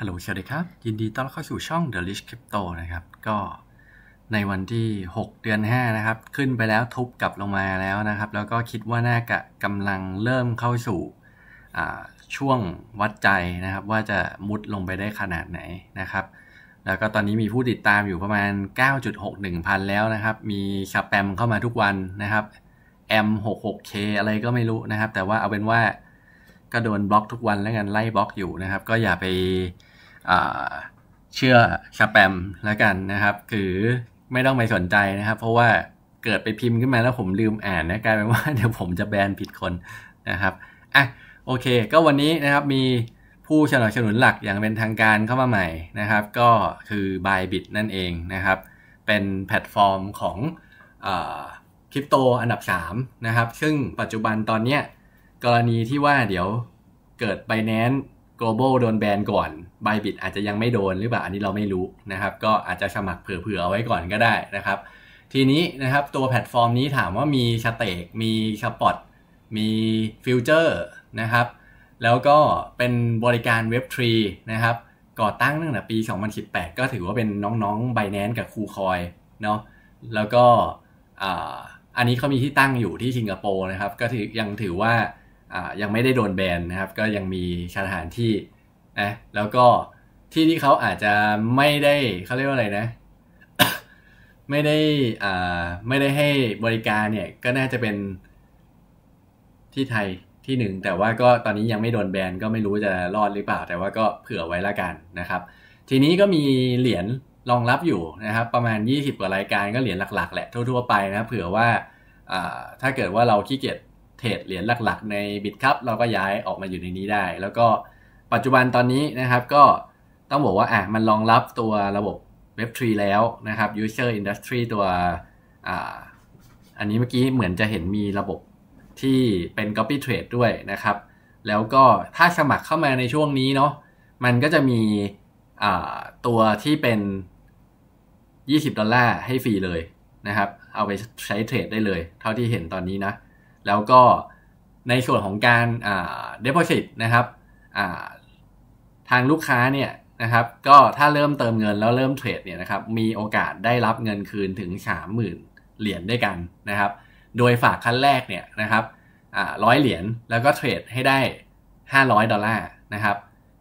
ฮัลโหลสวัสดีครับยินดีต้อนรับเข้าสู่ช่อง The Rich Crypto นะครับ ก็ในวันที่ 6 เดือน5นะครับ ขึ้นไปแล้วทุบกลับลงมาแล้วนะครับ แล้วก็คิดว่าน่ากะกำลังเริ่มเข้าสู่ช่วงวัดใจนะครับ ว่าจะมุดลงไปได้ขนาดไหนนะครับ แล้วก็ตอนนี้มีผู้ติดตามอยู่ประมาณ 9.61พันแล้วนะครับ มีสแปมเข้ามาทุกวันนะครับ M66K อะไรก็ไม่รู้นะครับ แต่ว่าเอาเป็นว่าก็โดนบล็อกทุกวัน แล้วกันไล่บล็อกอยู่นะครับ ก็อย่าไปเชื่อสแปมแล้วกันนะครับ คือไม่ต้องไปสนใจนะครับ เพราะว่าเกิดไปพิมพ์ขึ้นมาแล้วผมลืมอ่านนะกลายเป็นว่าเดี๋ยวผมจะแบนผิดคนนะครับอ่ะโอเค ก็วันนี้นะครับ มีผู้สนับสนุนหลักอย่างเป็นทางการเข้ามาใหม่นะครับ ก็คือ Bybit นั่นเองนะครับ เป็นแพลตฟอร์มของคริปโตอันดับ3นะครับซึ่งปัจจุบันตอนเนี้ยกรณีที่ว่าเดี๋ยวเกิดไบแนนโกลบอลโดนแบนก่อนไบบิตอาจจะยังไม่โดนหรือเปล่าอันนี้เราไม่รู้นะครับ ก็อาจจะสมัครเผื่อๆ เอาไว้ก่อนก็ได้นะครับ ทีนี้นะครับ ตัวแพลตฟอร์มนี้ถามว่ามีสเต็กมีสปอตมีฟิวเจอร์นะครับ แล้วก็เป็นบริการเว็บทรีนะครับ ก่อตั้งตั้งแต่ปี 2018 ก็ถือว่าเป็นน้องๆไบแนนกับคูคอยเนาะแล้วก็อันนี้เขามีที่ตั้งอยู่ที่สิงคโปร์นะครับก็ยังถือว่ายังไม่ได้โดนแบนนะครับ ก็ยังมีสถานที่นะแล้วก็ที่ที่เขาอาจจะไม่ได้เขาเรียกว่าอะไรนะ ไม่ได้อ่าไม่ได้ให้บริการเนี่ยก็น่าจะเป็นที่ไทยที่หนึ่ง แต่ว่าก็ตอนนี้ยังไม่โดนแบนก็ไม่รู้จะรอดหรือเปล่า แต่ว่าก็เผื่อไว้ละกันนะครับ ทีนี้ก็มีเหรียญรองรับอยู่นะครับประมาณ 20กว่ารายการก็เหรียญหลัก ๆแหละทั่วๆไปนะ เผื่อว่าถ้าเกิดว่าเราขี้เกียจเทรดเหรียญหลักๆในบิตครับเราก็ย้ายออกมาอยู่ในนี้ได้ แล้วก็ปัจจุบันตอนนี้นะครับก็ต้องบอกว่าอ่ะมันรองรับตัวระบบเว็บทรีแล้วนะครับ User Industry ตัวอ่าอันนี้เมื่อกี้เหมือนจะเห็นมีระบบที่เป็น Copy Trade ด้วยนะครับ แล้วก็ถ้าสมัครเข้ามาในช่วงนี้เนาะมันก็จะมีตัวที่เป็น20ดอลลาร์ให้ฟรีเลยนะครับ เอาไปใช้เทรดได้เลย เท่าที่เห็นตอนนี้นะแล้วก็ในส่วนของการอ่า deposit นะครับอ่าทางลูกค้าเนี่ยนะครับก็ถ้าเริ่มเติมเงินแล้วเริ่มเทรดเนี่ยนะครับมีโอกาสได้รับเงินคืนถึง 30,000 เหรียญด้วยกันนะครับโดยฝากขั้นแรกเนี่ยนะครับร้อยเหรียญแล้วก็เทรดให้ได้ 500 ดอลลาร์นะครับ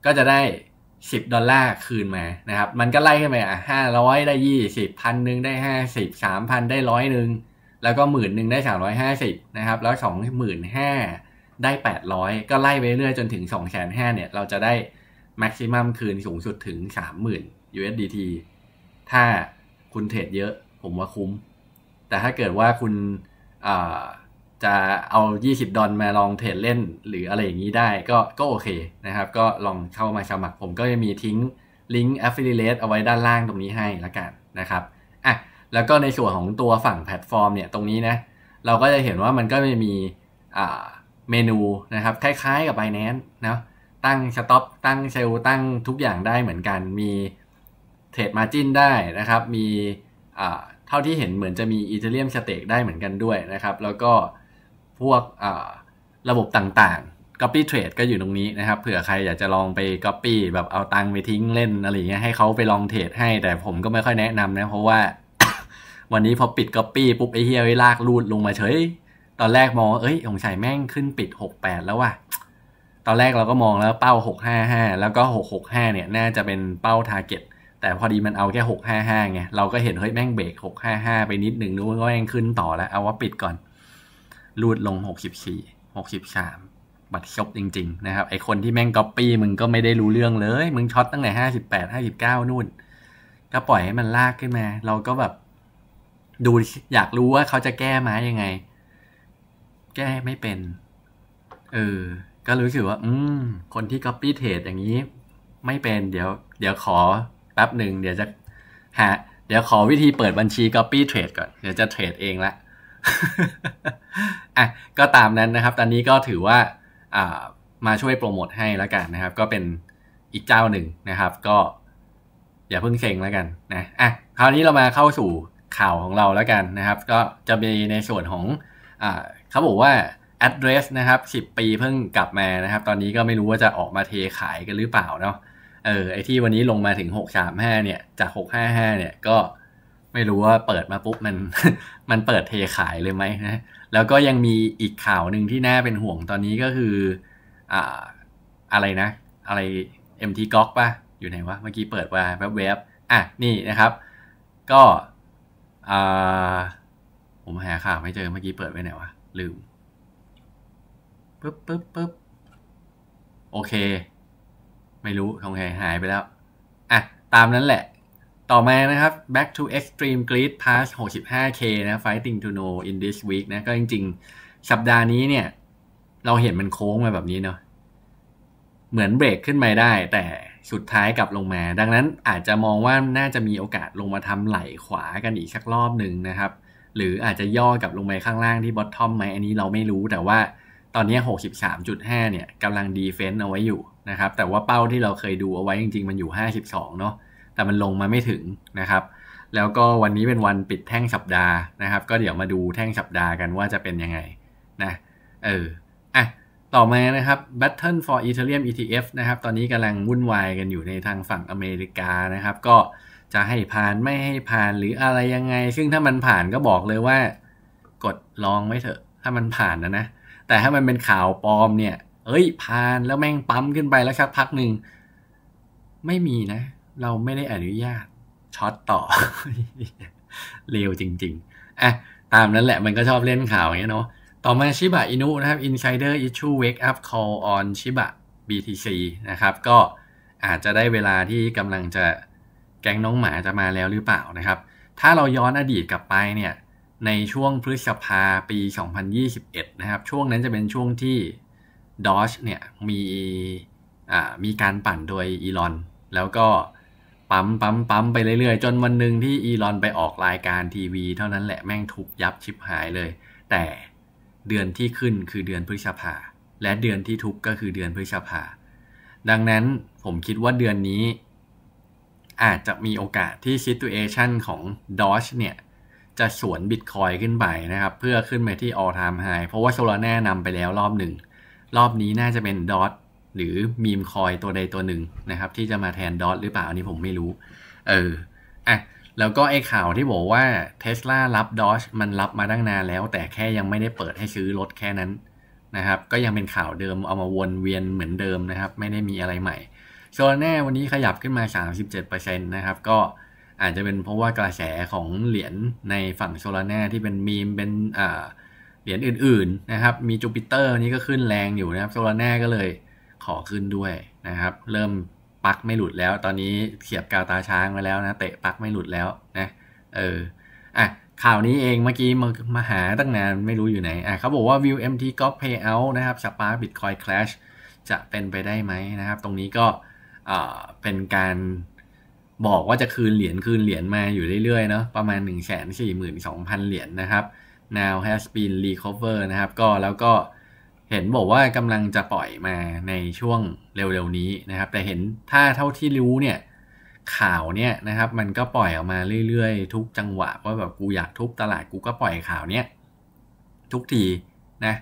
ก็จะได้ 10 ดอลลาร์คืนมานะครับมันก็ไล่ขึ้นไปอ่ะห้าร้อยได้ยี่สิบพันหนึ่งได้ห้าสิบสามพันได้ร้อยหนึ่งแล้วก็หมื่นหนึ่งได้สามร้อยห้าสิบนะครับแล้วสองหมื่นห้าได้แปดร้อยก็ไล่ไปเรื่อยจนถึงสองแสนห้าเนี่ย เราจะได้ maximum คืนสูงสุดถึงสามหมื่น USDT ถ้าคุณเทรดเยอะผมว่าคุ้ม แต่ถ้าเกิดว่าคุณจะเอา 20 ดอลมาลองเทรดเล่นหรืออะไรอย่างนี้ได้ก็ก็โอเคนะครับ ก็ลองเข้ามาสมัครผมก็จะมีทิ้ง ลิงก์ affiliate เอาไว้ด้านล่างตรงนี้ให้ละกันนะครับแล้วก็ในส่วนของตัวฝั่งแพลตฟอร์มเนี่ยตรงนี้นะเราก็จะเห็นว่ามันก็จะมีเมนูนะครับคล้ายๆกับ b i แ a น c e นะตั้งสต็อปตั้งเซลตั้งทุกอย่างได้เหมือนกันมีเทรดมาจินได้นะครับ มีเท่าที่เห็นเหมือนจะมีอีเทเรียมสเต็กได้เหมือนกันด้วยนะครับแล้วก็พวกระบบต่างๆ Copy Trade ก็อยู่ตรงนี้นะครับเผื่อใครอยากจะลองไป Copy แบบเอาตังไปทิ้งเล่นอะไรเงี้ยให้เขาไปลองเทรดให้แต่ผมก็ไม่ค่อยแนะนำนะเพราะว่าวันนี้พอปิดก็ปปี้ปุ๊บไอ้เฮียไอ้ลากรูดลงมาเฉย ตอนแรกมองเอ้ยองชัยแม่งขึ้นปิดหกแปดแล้วว่ะ ตอนแรกเราก็มองแล้วเป้าหกห้าห้า แล้วก็หกหกห้าเนี่ย น่าจะเป็นเป้าทาร์เก็ตแต่พอดีมันเอาแค่หกห้าห้าไง เราก็เห็นเฮ้ยแม่งเบรกหกห้าห้าไปนิดหนึ่งนู้นก็แม่งขึ้นต่อแล้ว เอาว่าปิดก่อนรูดลงหกสิบสี่หกสิบสามบัตรชบจริง ๆ นะครับ ไอคนที่แม่งก๊อปปี้มึงก็ไม่ได้รู้เรื่องเลย มึงช็อตตั้งแต่ห้าสิบแปดห้าสิบเก้านู่น ก็ปล่อยให้มันลากขึ้นมา เราก็แบบดูอยากรู้ว่าเขาจะแก้ไมายังไง แก้ไม่เป็นเออ ก็รู้สึกว่า อืมคนที่ copy trade อย่างนี้ ไม่เป็น เดี๋ยว เดี๋ยวขอแป๊บหนึ่ง เดี๋ยวจะหาเดี๋ยวขอวิธีเปิดบัญชี copy trade ก่อนเดี๋ยวจะเทรดเองละอ่ะก็ตามนั้นนะครับ ตอนนี้ก็ถือว่า อ่า มาช่วยโปรโมทให้แล้วกันนะครับ ก็เป็นอีกเจ้าหนึ่งนะครับ ก็อย่าเพิ่งเซ็งแล้วกัน นะอ่ะคราวนี้เรามาเข้าสู่ข่าวของเราแล้วกันนะครับ ก็จะมีในส่วนของอเขาบอกว่า address นะครับ 10 ปีเพิ่งกลับมานะครับ ตอนนี้ก็ไม่รู้ว่าจะออกมาเทขายกันหรือเปล่าเนาะเออไอที่วันนี้ลงมาถึง 635เนี่ยจาก 655เนี่ยก็ไม่รู้ว่าเปิดมาปุ๊บมันมันเปิดเทขายเลยไหมนะแล้วก็ยังมีอีกข่าวหนึ่งที่น่าเป็นห่วงตอนนี้ก็คืออ่าอะไรนะ อะไร MT g o อกป่ะ อยู่ไหนวะ เมื่อกี้เปิดมาแวบๆอ่ะนี่นะครับก็ผมหาข่าวไม่เจอเมื่อกี้เปิดไว้ไหนวะ ลืมปึ๊บปึ๊บปึ๊บโอเค ไม่รู้ทองแหหายไปแล้ว อ่ะ ตามนั้นแหละต่อมานะครับ back to extreme greed pass 65k นะ fighting to know in this week นะก็จริง ๆ สัปดาห์นี้เนี่ย เราเห็นมันโค้งมาแบบนี้เนาะเหมือนเบรกขึ้นมาได้แต่สุดท้ายกลับลงมา ดังนั้นอาจจะมองว่าน่าจะมีโอกาสลงมาทำไหลขวากันอีกสักรอบหนึ่งนะครับ หรืออาจจะย่อกลับลงไปข้างล่างที่บอททอมไหมอันนี้เราไม่รู้แต่ว่าตอนนี้ 63.5เนี่ยกำลังดีเฟนต์เอาไว้อยู่นะครับ แต่ว่าเป้าที่เราเคยดูเอาไว้จริงๆมันอยู่ 52 เนาะแต่มันลงมาไม่ถึงนะครับ แล้วก็วันนี้เป็นวันปิดแท่งสัปดาห์นะครับ ก็เดี๋ยวมาดูแท่งสัปดาห์กันว่าจะเป็นยังไงนะ เอออ่ะต่อมานะครับ Battle for Ethereum ETF นะครับ ตอนนี้กำลังวุ่นวายกันอยู่ในทางฝั่งอเมริกานะครับ ก็จะให้ผ่านไม่ให้ผ่านหรืออะไรยังไง ซึ่งถ้ามันผ่านก็บอกเลยว่ากดลองไว้เถอะ ถ้ามันผ่านนะนะ แต่ถ้ามันเป็นข่าวปลอมเนี่ย เอ้ย ผ่านแล้วแม่งปั๊มขึ้นไปแล้วสักพักหนึ่ง ไม่มีนะ เราไม่ได้อนุญาตช็อตต่อ เร็วจริง ๆอ่ะตามนั้นแหละมันก็ชอบเล่นข่าวอย่างเงี้ยเนาะต่อมาชิบะอินุนะครับ Insider Issue Wake Up Call on Shiba BTC นะครับ ก็อาจจะได้เวลาที่กำลังจะแก๊งน้องหมาจะมาแล้วหรือเปล่านะครับ ถ้าเราย้อนอดีตกลับไปเนี่ย ในช่วงพฤษภาปี 2021 นะครับ ช่วงนั้นจะเป็นช่วงที่ Doge เนี่ยมีมีการปั่นโดยอีลอน แล้วก็ปั๊มปั๊มปั๊มไปเรื่อย ๆ จนวันหนึ่งที่อีลอนไปออกรายการทีวีเท่านั้นแหละแม่งทุบยับชิบหายเลย แต่เดือนที่ขึ้นคือเดือนพฤษภา และเดือนที่ทุกก็คือเดือนพฤษภา ดังนั้นผมคิดว่าเดือนนี้ อาจจะมีโอกาสที่ซิตูเอชันของดอชเนี่ย จะสวนบิตคอยขึ้นไปนะครับ เพื่อขึ้นไปที่ all time high เพราะว่าโซลาร่นำไปแล้วรอบหนึ่ง รอบนี้น่าจะเป็นดอทหรือมีมคอยตัวใดตัวหนึ่งนะครับ ที่จะมาแทนดอทหรือเปล่าอันนี้ผมไม่รู้เอออ่ะแล้วก็ไอ้ข่าวที่บอกว่าเทสลารับดอชมันรับมาตั้งนานแล้ว แต่แค่ยังไม่ได้เปิดให้ซื้อรถแค่นั้นนะครับ ก็ยังเป็นข่าวเดิมเอามาวนเวียนเหมือนเดิมนะครับ ไม่ได้มีอะไรใหม่โซลแน่วันนี้ขยับขึ้นมา 37%นะครับก็อาจจะเป็นเพราะว่ากระแสของเหรียญในฝั่งโซลาแน่ที่เป็นมีมเป็นเหรียญอื่น ๆนะครับ มีจูปิเตอร์นี้ก็ขึ้นแรงอยู่นะครับโซลาแน่ก็เลยขอขึ้นด้วยนะครับ เริ่มปักไม่หลุดแล้ว ตอนนี้เขียบกาวตาช้างมาแล้วนะ เตะปักไม่หลุดแล้วนะ เอออ่ะข่าวนี้เองเมื่อกี้มามาหาตั้งนานไม่รู้อยู่ไหนอ่ะ เขาบอกว่า View MT g o p a y o u t นะครับสปาร์บิตคอยคลาชจะเป็นไปได้ไหมนะครับ ตรงนี้ก็เป็นการบอกว่าจะคืนเหรียญคืนเหรียญมาอยู่เรื่อย ๆ เนาะประมาณ1องพันเหรียญนะครับ now has been recover นะครับก็แล้วก็เห็นบอกว่ากำลังจะปล่อยมาในช่วงเร็วๆนี้นะครับ แต่เห็นถ้าเท่าที่รู้เนี่ยข่าวเนี่ยนะครับ มันก็ปล่อยออกมาเรื่อยๆทุกจังหวะว่าแบบกูอยากทุบตลาดกูก็ปล่อยข่าวเนี้ยทุกทีนะ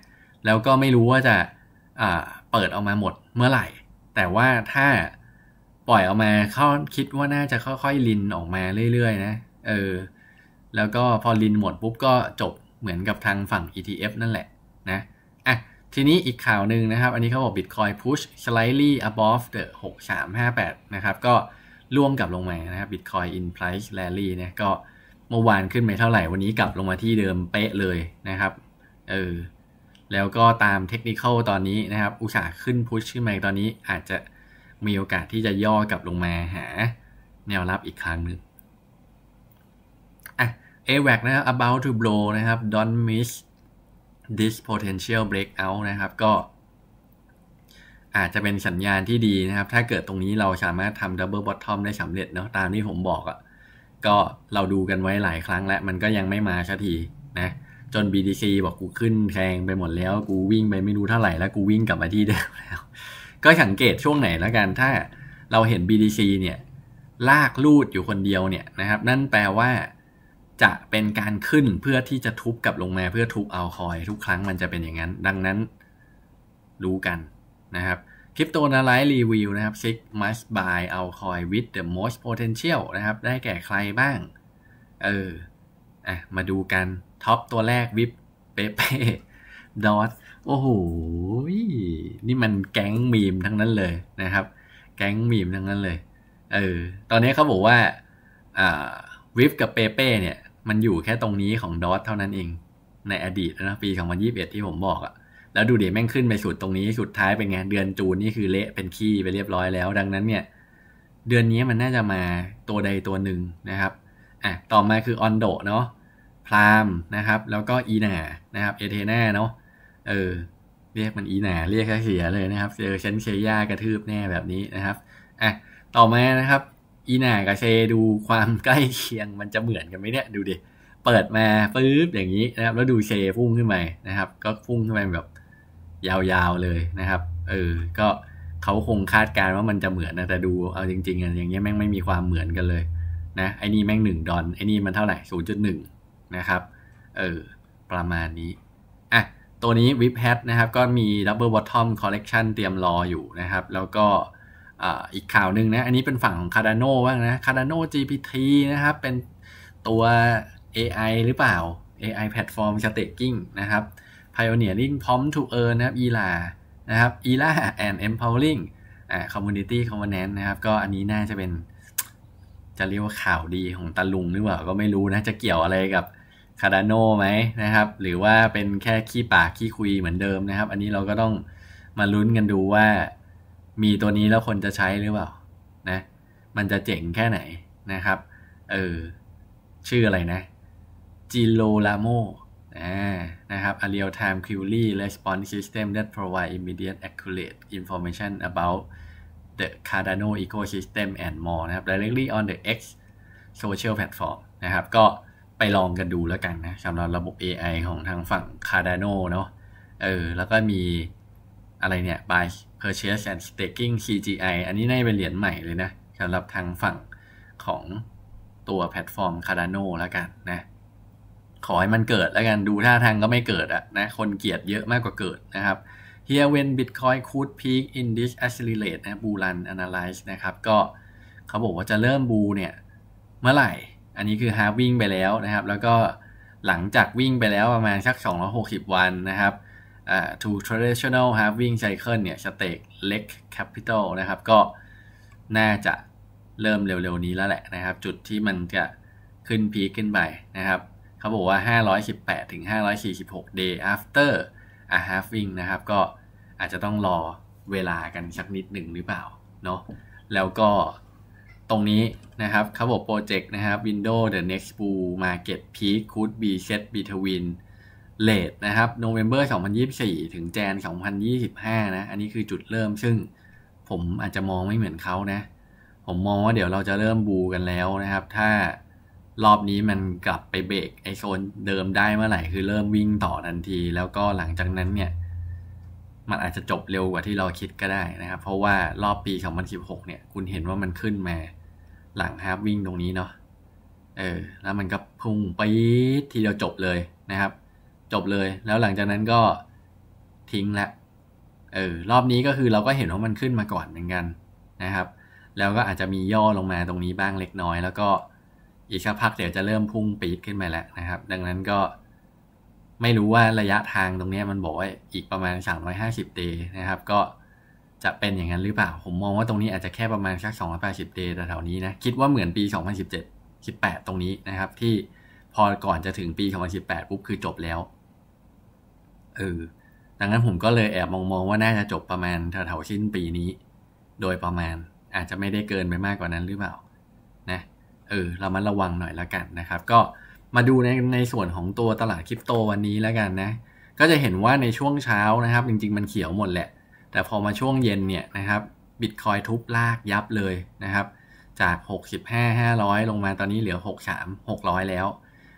แล้วก็ไม่รู้ว่าจะเปิดออกมาหมดเมื่อไหร่ แต่ว่าถ้าปล่อยออกมาเขาคิดว่าน่าจะค่อยๆลินออกมาเรื่อยๆนะ เออ แล้วก็พอลินหมดปุ๊บก็จบเหมือนกับทางฝั่ง ETF นั่นแหละนะ อ่ะทีนี้อีกข่าวหนึ่งนะครับ อันนี้เขาบอก Bitcoin push slightly above the 6358นะครับก็ล่วงกลับลงมานะครับ Bitcoin in price rally นะก็เมื่อวานขึ้นไปเท่าไหร่วันนี้กลับลงมาที่เดิมเป๊ะเลยนะครับเออแล้วก็ตามเทคนิคอลตอนนี้นะครับ อุตสาห์ขึ้น u ุชขึ้นมาตอนนี้อาจจะมีโอกาสที่จะย่อกลับลงมาหาแนวรับอีกครั้งหนึ่งอ่ะ a w a c นะครับ about to blow นะครับ don't miss this potential breakout นะครับก็อาจจะเป็นสัญญาณที่ดีนะครับ ถ้าเกิดตรงนี้เราสามารถทำ double bottom ได้สำเร็จเนาะตามที่ผมบอกอะ่ะก็เราดูกันไว้หลายครั้งแล้วมันก็ยังไม่มาสักทีนะ จน BTC บอกกูขึ้นแทงไปหมดแล้ว กูวิ่งไปไม่รู้เท่าไหร่แล้ว กูวิ่งกลับมาที่เดิมแล้ว ก็สังเกตช่วงไหนแล้วกันถ้าเราเห็น BTC เนี่ยลากลูดอยู่คนเดียวเนี่ยนะครับนั่นแปลว่าจะเป็นการขึ้นเพื่อที่จะทุบกับลงมา เพื่อทุบเอาคอย ทุกครั้งมันจะเป็นอย่างนั้น ดังนั้น รู้กันนะครับคริปโตนาไลท์รีวิวนะครับซิกมัสบายเอาคอยวิดเดอะมอสโพเทนเชียลนะครับ ได้แก่ใครบ้างเอออ่ะมาดูกัน ท็อปตัวแรกวิบเป๊ะดอทโอ้โห นี่มันแก๊งมีมทั้งนั้นเลยนะครับแก๊งมีมทั้งนั้นเลยเออตอนนี้เขาบอกว่าอ่าวิฟกับเปเป้เนี่ยมันอยู่แค่ตรงนี้ของดอทเท่านั้นเอง ในอดีตนะปีของันยีเอ็ดที่ผมบอกอะแล้วดูเดี๋ยวแม่งขึ้นไปสุดตรงนี้สุดท้ายเป็นไง เดือนจูนนี่คือเละเป็นขี้ไปเรียบร้อยแล้ว ดังนั้นเนี่ย เดือนนี้มันน่าจะมาตัวใดตัวหนึ่งนะครับอ่ะต่อมาคือออนโดเนาะพรามนะครับ แล้วก็อีนานะครับเอเทน่าเนาะเออ เรียกมันอีหนา เรียกแค่เสียเลยนะครับเจอชั้นเชย่ากระทืบแน่แบบนี้นะครับอ่ะต่อมานะครับอีหน่ากับเชดูความใกล้เคียงมันจะเหมือนกันไหมเนี่ยดูดิเปิดมาปึ๊บอย่างนี้นะครับแล้วดู เชพุ่งขึ้นไานะครับ ก็พุ่งขึ้นไปแบบยาวๆเลยนะครับเออก็เขาคงคาดการณ์ว่ามันจะเหมือนนะแต่ดูเอาจริงๆอะอย่างเงี้ยแม่งไม่มีความเหมือนกันเลย นะไอ้นี่แม่งหนึ่งดอนไอ้นี่มันเท่าไหร่ศูนย์จุดหนึ่งนะครับเออประมาณนี้อ่ะตัวนี้วิปแฮทนะครับ ก็มีดับเบิลบอททอมคอลเลกชันเตรียมรออยู่นะครับ แล้วก็อีกข่าวหนึ่งนะ อันนี้เป็นฝั่งของ Cardano บ้างนะ Cardano GPT นะครับ เป็นตัว AI หรือเปล่า AI แพลตฟอร์ม Staking นะครับ Pioneering Prompt to Earn นะครับ ELA นะครับ ELA and Empowering อ Community c o v e r n a n c e นะครับ ก็อันนี้น่าจะเป็น จะเรียกว่าข่าวดีของตะลุงหรือเปล่า ก็ไม่รู้นะ จะเกี่ยวอะไรกับคาร์ดานไหมนะครับ หรือว่าเป็นแค่ขี้ปาก ขี้คุยเหมือนเดิมนะครับ อันนี้เราก็ต้องมาลุ้นกันดูว่ามีตัวนี้แล้วคนจะใช้หรือเปล่านะ มันจะเจ๋งแค่ไหนนะครับ เออ ชื่ออะไรนะจิโลลาโมนะครับ a real time query response system that provide immediate accurate information about the Cardano ecosystem and more นะครับ directly on the X social platform นะครับ ก็ไปลองกันดูแล้วกันนะสำหรับระบบ AI ของทางฝั่ง Cardano เนาะเออ แล้วก็มีอะไรเนี่ย by Purchase and Staking CGI อันนี้น่าจะเป็นเหรียญใหม่เลยนะสำหรับทางฝั่งของตัวแพลตฟอร์ม Cardano แล้วกันนะ ขอให้มันเกิดแล้วกัน ดูท่าทางก็ไม่เกิดอะนะคนเกลียดเยอะมากกว่าเกิดนะครับ Here when Bitcoin could peak in this accelerate นะ Bull Run Analyze นะครับก็เขาบอกว่าจะเริ่มบูเนี่ย เมื่อไหร่อันนี้คือฮาวิ่งไปแล้วนะครับ แล้วก็หลังจากวิ่งไปแล้วประมาณสัก 260 วันนะครับ to traditional halving cycle เนี่ย stake leg capital นะครับ ก็น่าจะเริ่มเร็วๆ นี้แล้วแหละนะครับ จุดที่มันจะขึ้นพีขึ้นไปนะครับเขาบอกว่า 518 ถึง 546 day after a halving นะครับก็อาจจะต้องรอเวลากันสักนิดหนึ่งหรือเปล่าเนาะแล้วก็ตรงนี้นะครับเขาบอกโปรเจกต์นะครับ Windows the next bull market peak could be set between เลทนะครับโนเวมนยี2024 ถึงแจน2025นะ อันนี้คือจุดเริ่ม ซึ่งผมอาจจะมองไม่เหมือนเขานะ ผมมองว่าเดี๋ยวเราจะเริ่มบูกันแล้วนะครับ ถ้ารอบนี้มันกลับไปเบรกไอโซนเดิมได้เมื่อไหร่คือเริ่มวิ่งต่อทันที แล้วก็หลังจากนั้นเนี่ย มันอาจจะจบเร็วกว่าที่เราคิดก็ได้นะครับ เพราะว่ารอบปี 2016 เนี่ย คุณเห็นว่ามันขึ้นมาหลังฮาร์วิ่งตรงนี้เนาะ เออ แล้วมันก็พุ่งไปทีเดียวจบเลยนะครับจบเลย แล้วหลังจากนั้นก็ทิ้งละ เออ รอบนี้ก็คือเราก็เห็นว่ามันขึ้นมาก่อนเหมือนกันนะครับ แล้วก็อาจจะมีย่อลงมาตรงนี้บ้างเล็กน้อย แล้วก็อีกสักพักเดี๋ยวจะเริ่มพุ่งปีดขึ้นมาแล้วนะครับ ดังนั้นก็ไม่รู้ว่าระยะทางตรงนี้มันบอกว่าอีกประมาณ350เดย์นะครับ ก็จะเป็นอย่างนั้นหรือเปล่า ผมมองว่าตรงนี้อาจจะแค่ประมาณสัก280เดย์แต่แถวนี้นะ คิดว่าเหมือนปี2017 18ตรงนี้นะครับที่พอก่อนจะถึงปี2018ปุ๊บคือจบแล้วเออดังนั้นผมก็เลยแอบมองๆว่าน่าจะจบประมาณแถวๆสิ้นปีนี้ โดยประมาณอาจจะไม่ได้เกินไปมากกว่านั้นหรือเปล่านะเออเรามันระวังหน่อยละกันนะครับ ก็มาดูในในส่วนของตัวตลาดคริปโตวันนี้แล้วกันนะ ก็จะเห็นว่าในช่วงเช้านะครับ จริงๆมันเขียวหมดแหละ แต่พอมาช่วงเย็นเนี่ยนะครับบิตคอยทุบลากยับเลยนะครับจาก65 500ลงมาตอนนี้เหลือ63 600แล้ว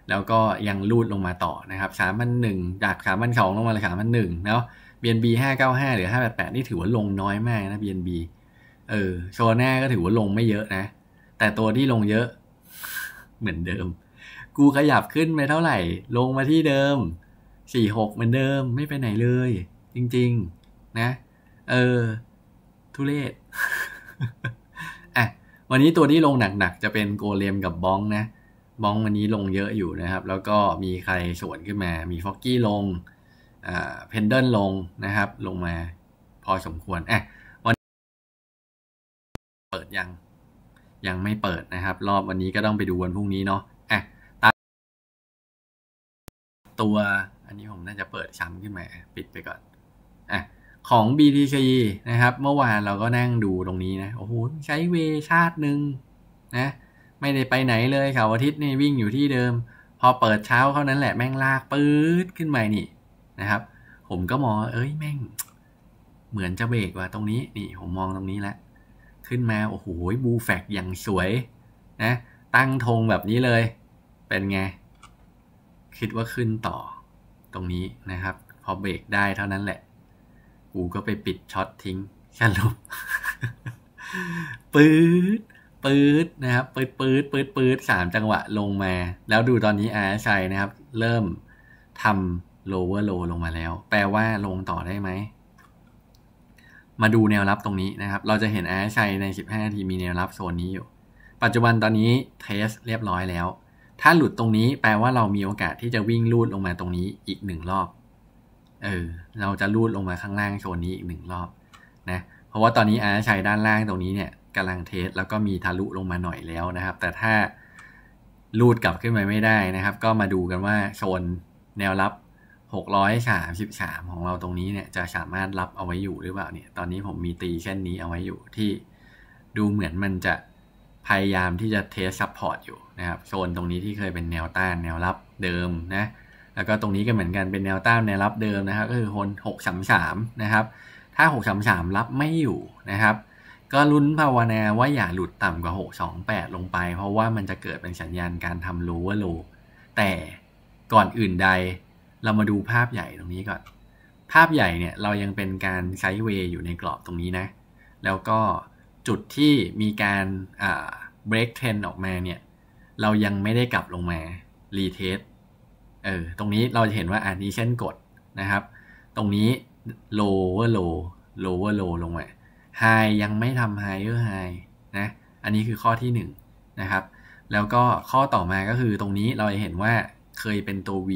แล้วก็ยังลูดลงมาต่อนะครับ สามพันหนึ่งจากสามพันสองลงมาเลยสามพันหนึ่งแล้ว BNB ห้าเก้าห้าหรือห้าแปดแปดนี่ถือว่าลงน้อยมากนะ BNB เออโซน่าก็ถือว่าลงไม่เยอะนะ แต่ตัวที่ลงเยอะ เหมือนเดิม กูขยับขึ้นไปเท่าไหร่ ลงมาที่เดิมสี่หกเหมือนเดิมไม่ไปไหนเลย จริงๆนะ เออ ทุเรศอ่ะวันนี้ตัวที่ลงหนัก ๆ จะเป็นโกเลมกับบองนะบ้องวันนี้ลงเยอะอยู่นะครับ แล้วก็มีใครสวนขึ้นมา มีฟอกกี้ลงเพนเดิลลงนะครับ ลงมาพอสมควรอ่ะวันเปิดยังยังไม่เปิดนะครับ รอบวันนี้ก็ต้องไปดูวันพรุ่งนี้เนาะอ่ะตาตัว อันนี้ผมน่าจะเปิดช้ำขึ้นมา ปิดไปก่อนอ่ะของ BTC นะครับ เมื่อวานเราก็นั่งดูตรงนี้นะโอ้โหใช้เวชาติหนึ่งนะไม่ได้ไปไหนเลยเสาร์อาทิตย์นี่วิ่งอยู่ที่เดิม พอเปิดเช้าเท่านั้นแหละแม่งลากปื๊ดขึ้นมานี่นะครับ ผมก็มองเอ้ยแม่ง เหมือนจะเบรกว่ะตรงนี้นี่ผมมองตรงนี้และ ขึ้นมาโอ้โหบูแฟกอย่างสวย นะ ตั้งธงแบบนี้เลย เป็นไง คิดว่าขึ้นต่อ ตรงนี้นะครับ พอเบรกได้เท่านั้นแหละกูก็ไปปิดช็อตทิ้งสรุปปื๊ดปื๊ดนะครับปื๊ดปื๊ดปื๊ดปื๊ดสามจังหวะลงมา แล้วดูตอนนี้อาชัยนะครับ เริ่มทำโลเวอร์โลลงมาแล้ว แปลว่าลงต่อได้ไหม มาดูแนวรับตรงนี้นะครับ เราจะเห็นอาชัยใน 15 นาทีมีแนวรับโซนนี้อยู่ ปัจจุบันตอนนี้เทสเรียบร้อยแล้ว ถ้าหลุดตรงนี้แปลว่าเรามีโอกาสที่จะวิ่งลูดลงมาตรงนี้อีกหนึ่งรอบเออเราจะลูดลงมาข้างล่างโซนนี้อีกหนึ่งรอบนะเพราะว่าตอนนี้อาชัยด้านล่างตรงนี้เนี่ยกำลังเทสแล้วก็มีทะลุลงมาหน่อยแล้วนะครับ แต่ถ้าลูดกลับขึ้นไปไม่ได้นะครับ ก็มาดูกันว่าโซนแนวรับ 633 ของเราตรงนี้เนี่ยจะสามารถรับเอาไว้อยู่หรือเปล่าเนี่ยตอนนี้ผมมีตีเช่นนี้เอาไว้อยู่ที่ดูเหมือนมันจะพยายามที่จะเทสซับพอร์ตอยู่นะครับโซนตรงนี้ที่เคยเป็นแนวต้าน แนวรับเดิมนะ แล้วก็ตรงนี้ก็เหมือนกันเป็นแนวต้านแนวรับเดิมนะครับ ก็คือโซน633นะครับถ้า633รับไม่อยู่นะครับก็ลุ้นภาวนาว่าอย่าหลุดต่ำกว่า 628 ลงไป เพราะว่ามันจะเกิดเป็นสัญญาณการทำ lower low แต่ก่อนอื่นใด เรามาดูภาพใหญ่ตรงนี้ก่อน ภาพใหญ่เนี่ยเรายังเป็นการไซด์เวย์อยู่ในกรอบตรงนี้นะ แล้วก็จุดที่มีการอ่า break trend ออกมาเนี่ย เรายังไม่ได้กลับลงมา retest เออตรงนี้เราจะเห็นว่าอันนี้เช่นกดนะครับ ตรงนี้ lower low lower low ลงมาไฮยังไม่ทำ higher high นะ อันนี้คือข้อที่1นนะครับ แล้วก็ข้อต่อมาก็คือตรงนี้เราจะเห็นว่าเคยเป็นตัว v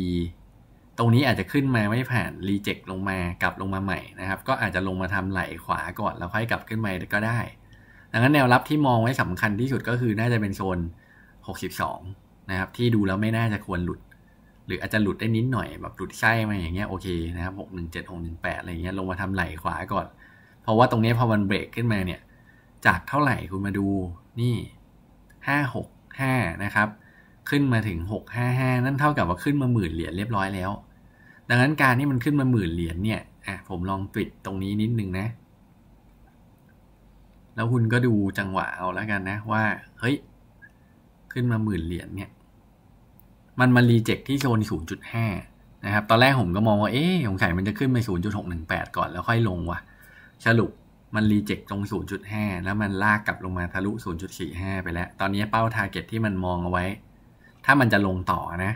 ตรงนี้อาจจะขึ้นมาไม่ผ่าน reject ลงมากลับลงมาใหม่นะครับ ก็อาจจะลงมาทำไหลขวาก่อน แล้วค่อยกลับขึ้นมาก็ได้ ดังนั้นแนวรับที่มองไว้สำคัญที่สุดก็คือน่าจะเป็นโซน 62นะครับ ที่ดูแล้วไม่น่าจะควรหลุด หรืออาจจะหลุดได้นิดหน่อย แบบหลุดไส้มาอย่างเงี้ยโอเคนะครับ617 618อะไรเงี้ยลงมาทำไหลขวาก่อนเพราะว่าตรงนี้พอมันเบรกขึ้นมาเนี่ย จากเท่าไหร่คุณมาดูนี่565นะครับ ขึ้นมาถึง655 นั่นเท่ากับว่าขึ้นมาหมื่นเหรียญเรียบร้อยแล้ว ดังนั้นการที่มันขึ้นมาหมื่นเหรียญเนี่ยอ่ะผมลองปิดตรงนี้นิดนึงนะ แล้วคุณก็ดูจังหวะเอาแล้วกันนะว่าเฮ้ย ขึ้นมาหมื่นเหรียญเนี่ยมันมารีเจ็คที่โซน0.5นะครับ ตอนแรกผมก็มองว่าเอ๊ะสงสัยมันจะขึ้นไป0.618ก่อนแล้วค่อยลงว่ะสรุปมันรีเจ็คตรง 0.5 แล้วมันลากกลับลงมาทะลุ 0.45 ไปแล้ว ตอนนี้เป้าทาร์เก็ตที่มันมองเอาไว้ ถ้ามันจะลงต่อนะ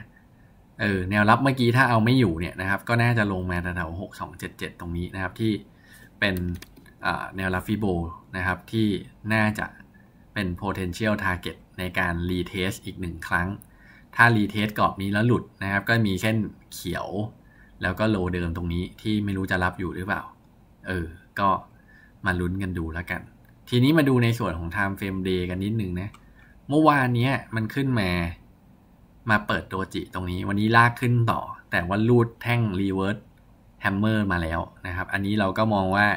เออแนวรับเมื่อกี้ถ้าเอาไม่อยู่เนี่ยนะครับ ก็น่าจะลงมาแถว6277 ตรงนี้นะครับ ที่เป็นแนวรับฟิโบนะครับที่น่าจะเป็น potential target ในการ retest อีกหนึ่งครั้ง ถ้า retest กรอบนี้แล้วหลุดนะครับ ก็มีเส้นเขียว แล้วก็โลเดิมตรงนี้ ที่ไม่รู้จะรับอยู่หรือเปล่า เออก็มาลุ้นกันดูแล้วกัน ทีนี้มาดูในส่วนของ time frame day กันนิดนึงนะ เมื่อวานนี้มันขึ้นมามาเปิดโดจิตรงนี้ วันนี้ลากขึ้นต่อ แต่ว่ารูดแท่งรีเวิร์สแฮมเมอร์มาแล้วนะครับ อันนี้เราก็มองว่า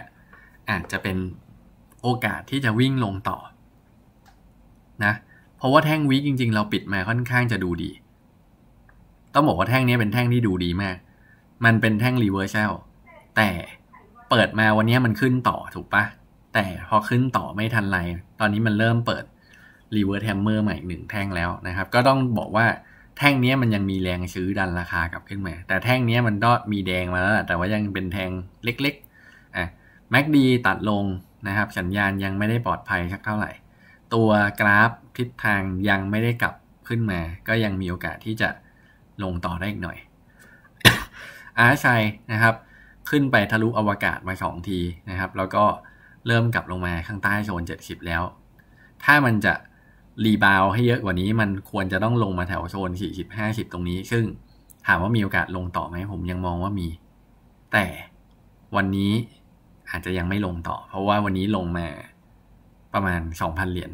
อาจจะเป็นโอกาสที่จะวิ่งลงต่อนะเพราะว่าแท่งวิงจริงๆ เราปิดมาค่อนข้างจะดูดี ต้องบอกว่าแท่งนี้เป็นแท่งที่ดูดีมาก มันเป็นแท่งรีเวอร์เชลแต่เปิดมาวันนี้มันขึ้นต่อถูกปะ แต่พอขึ้นต่อไม่ทันไร ตอนนี้มันเริ่มเปิดรีเวิร์สแฮมเมอร์ใหม่หนึ่งแท่งแล้วนะครับ ก็ต้องบอกว่าแท่งนี้มันยังมีแรงซื้อดันราคากลับขึ้นมา แต่แท่งนี้มันก็มีแดงมาแล้ว แต่ว่ายังเป็นแท่งเล็กๆ อ่ะแม็กดีตัดลงนะครับ สัญญาณยังไม่ได้ปลอดภัยสักเท่าไหร่ ตัวกราฟทิศทางยังไม่ได้กลับขึ้นมา ก็ยังมีโอกาสที่จะลงต่อได้อีกหน่อยอาร์ชัยนะครับขึ้นไปทะลุอวกาศมาสองทีนะครับ แล้วก็เริ่มกลับลงมาข้างใต้โซน 70 แล้ว ถ้ามันจะรีบาวให้เยอะกว่านี้มันควรจะต้องลงมาแถวโซน 40-50 ตรงนี้ ซึ่งถามว่ามีโอกาสลงต่อไหมผมยังมองว่ามี แต่วันนี้อาจจะยังไม่ลงต่อ เพราะว่าวันนี้ลงมาประมาณ 2,000 เหรียญน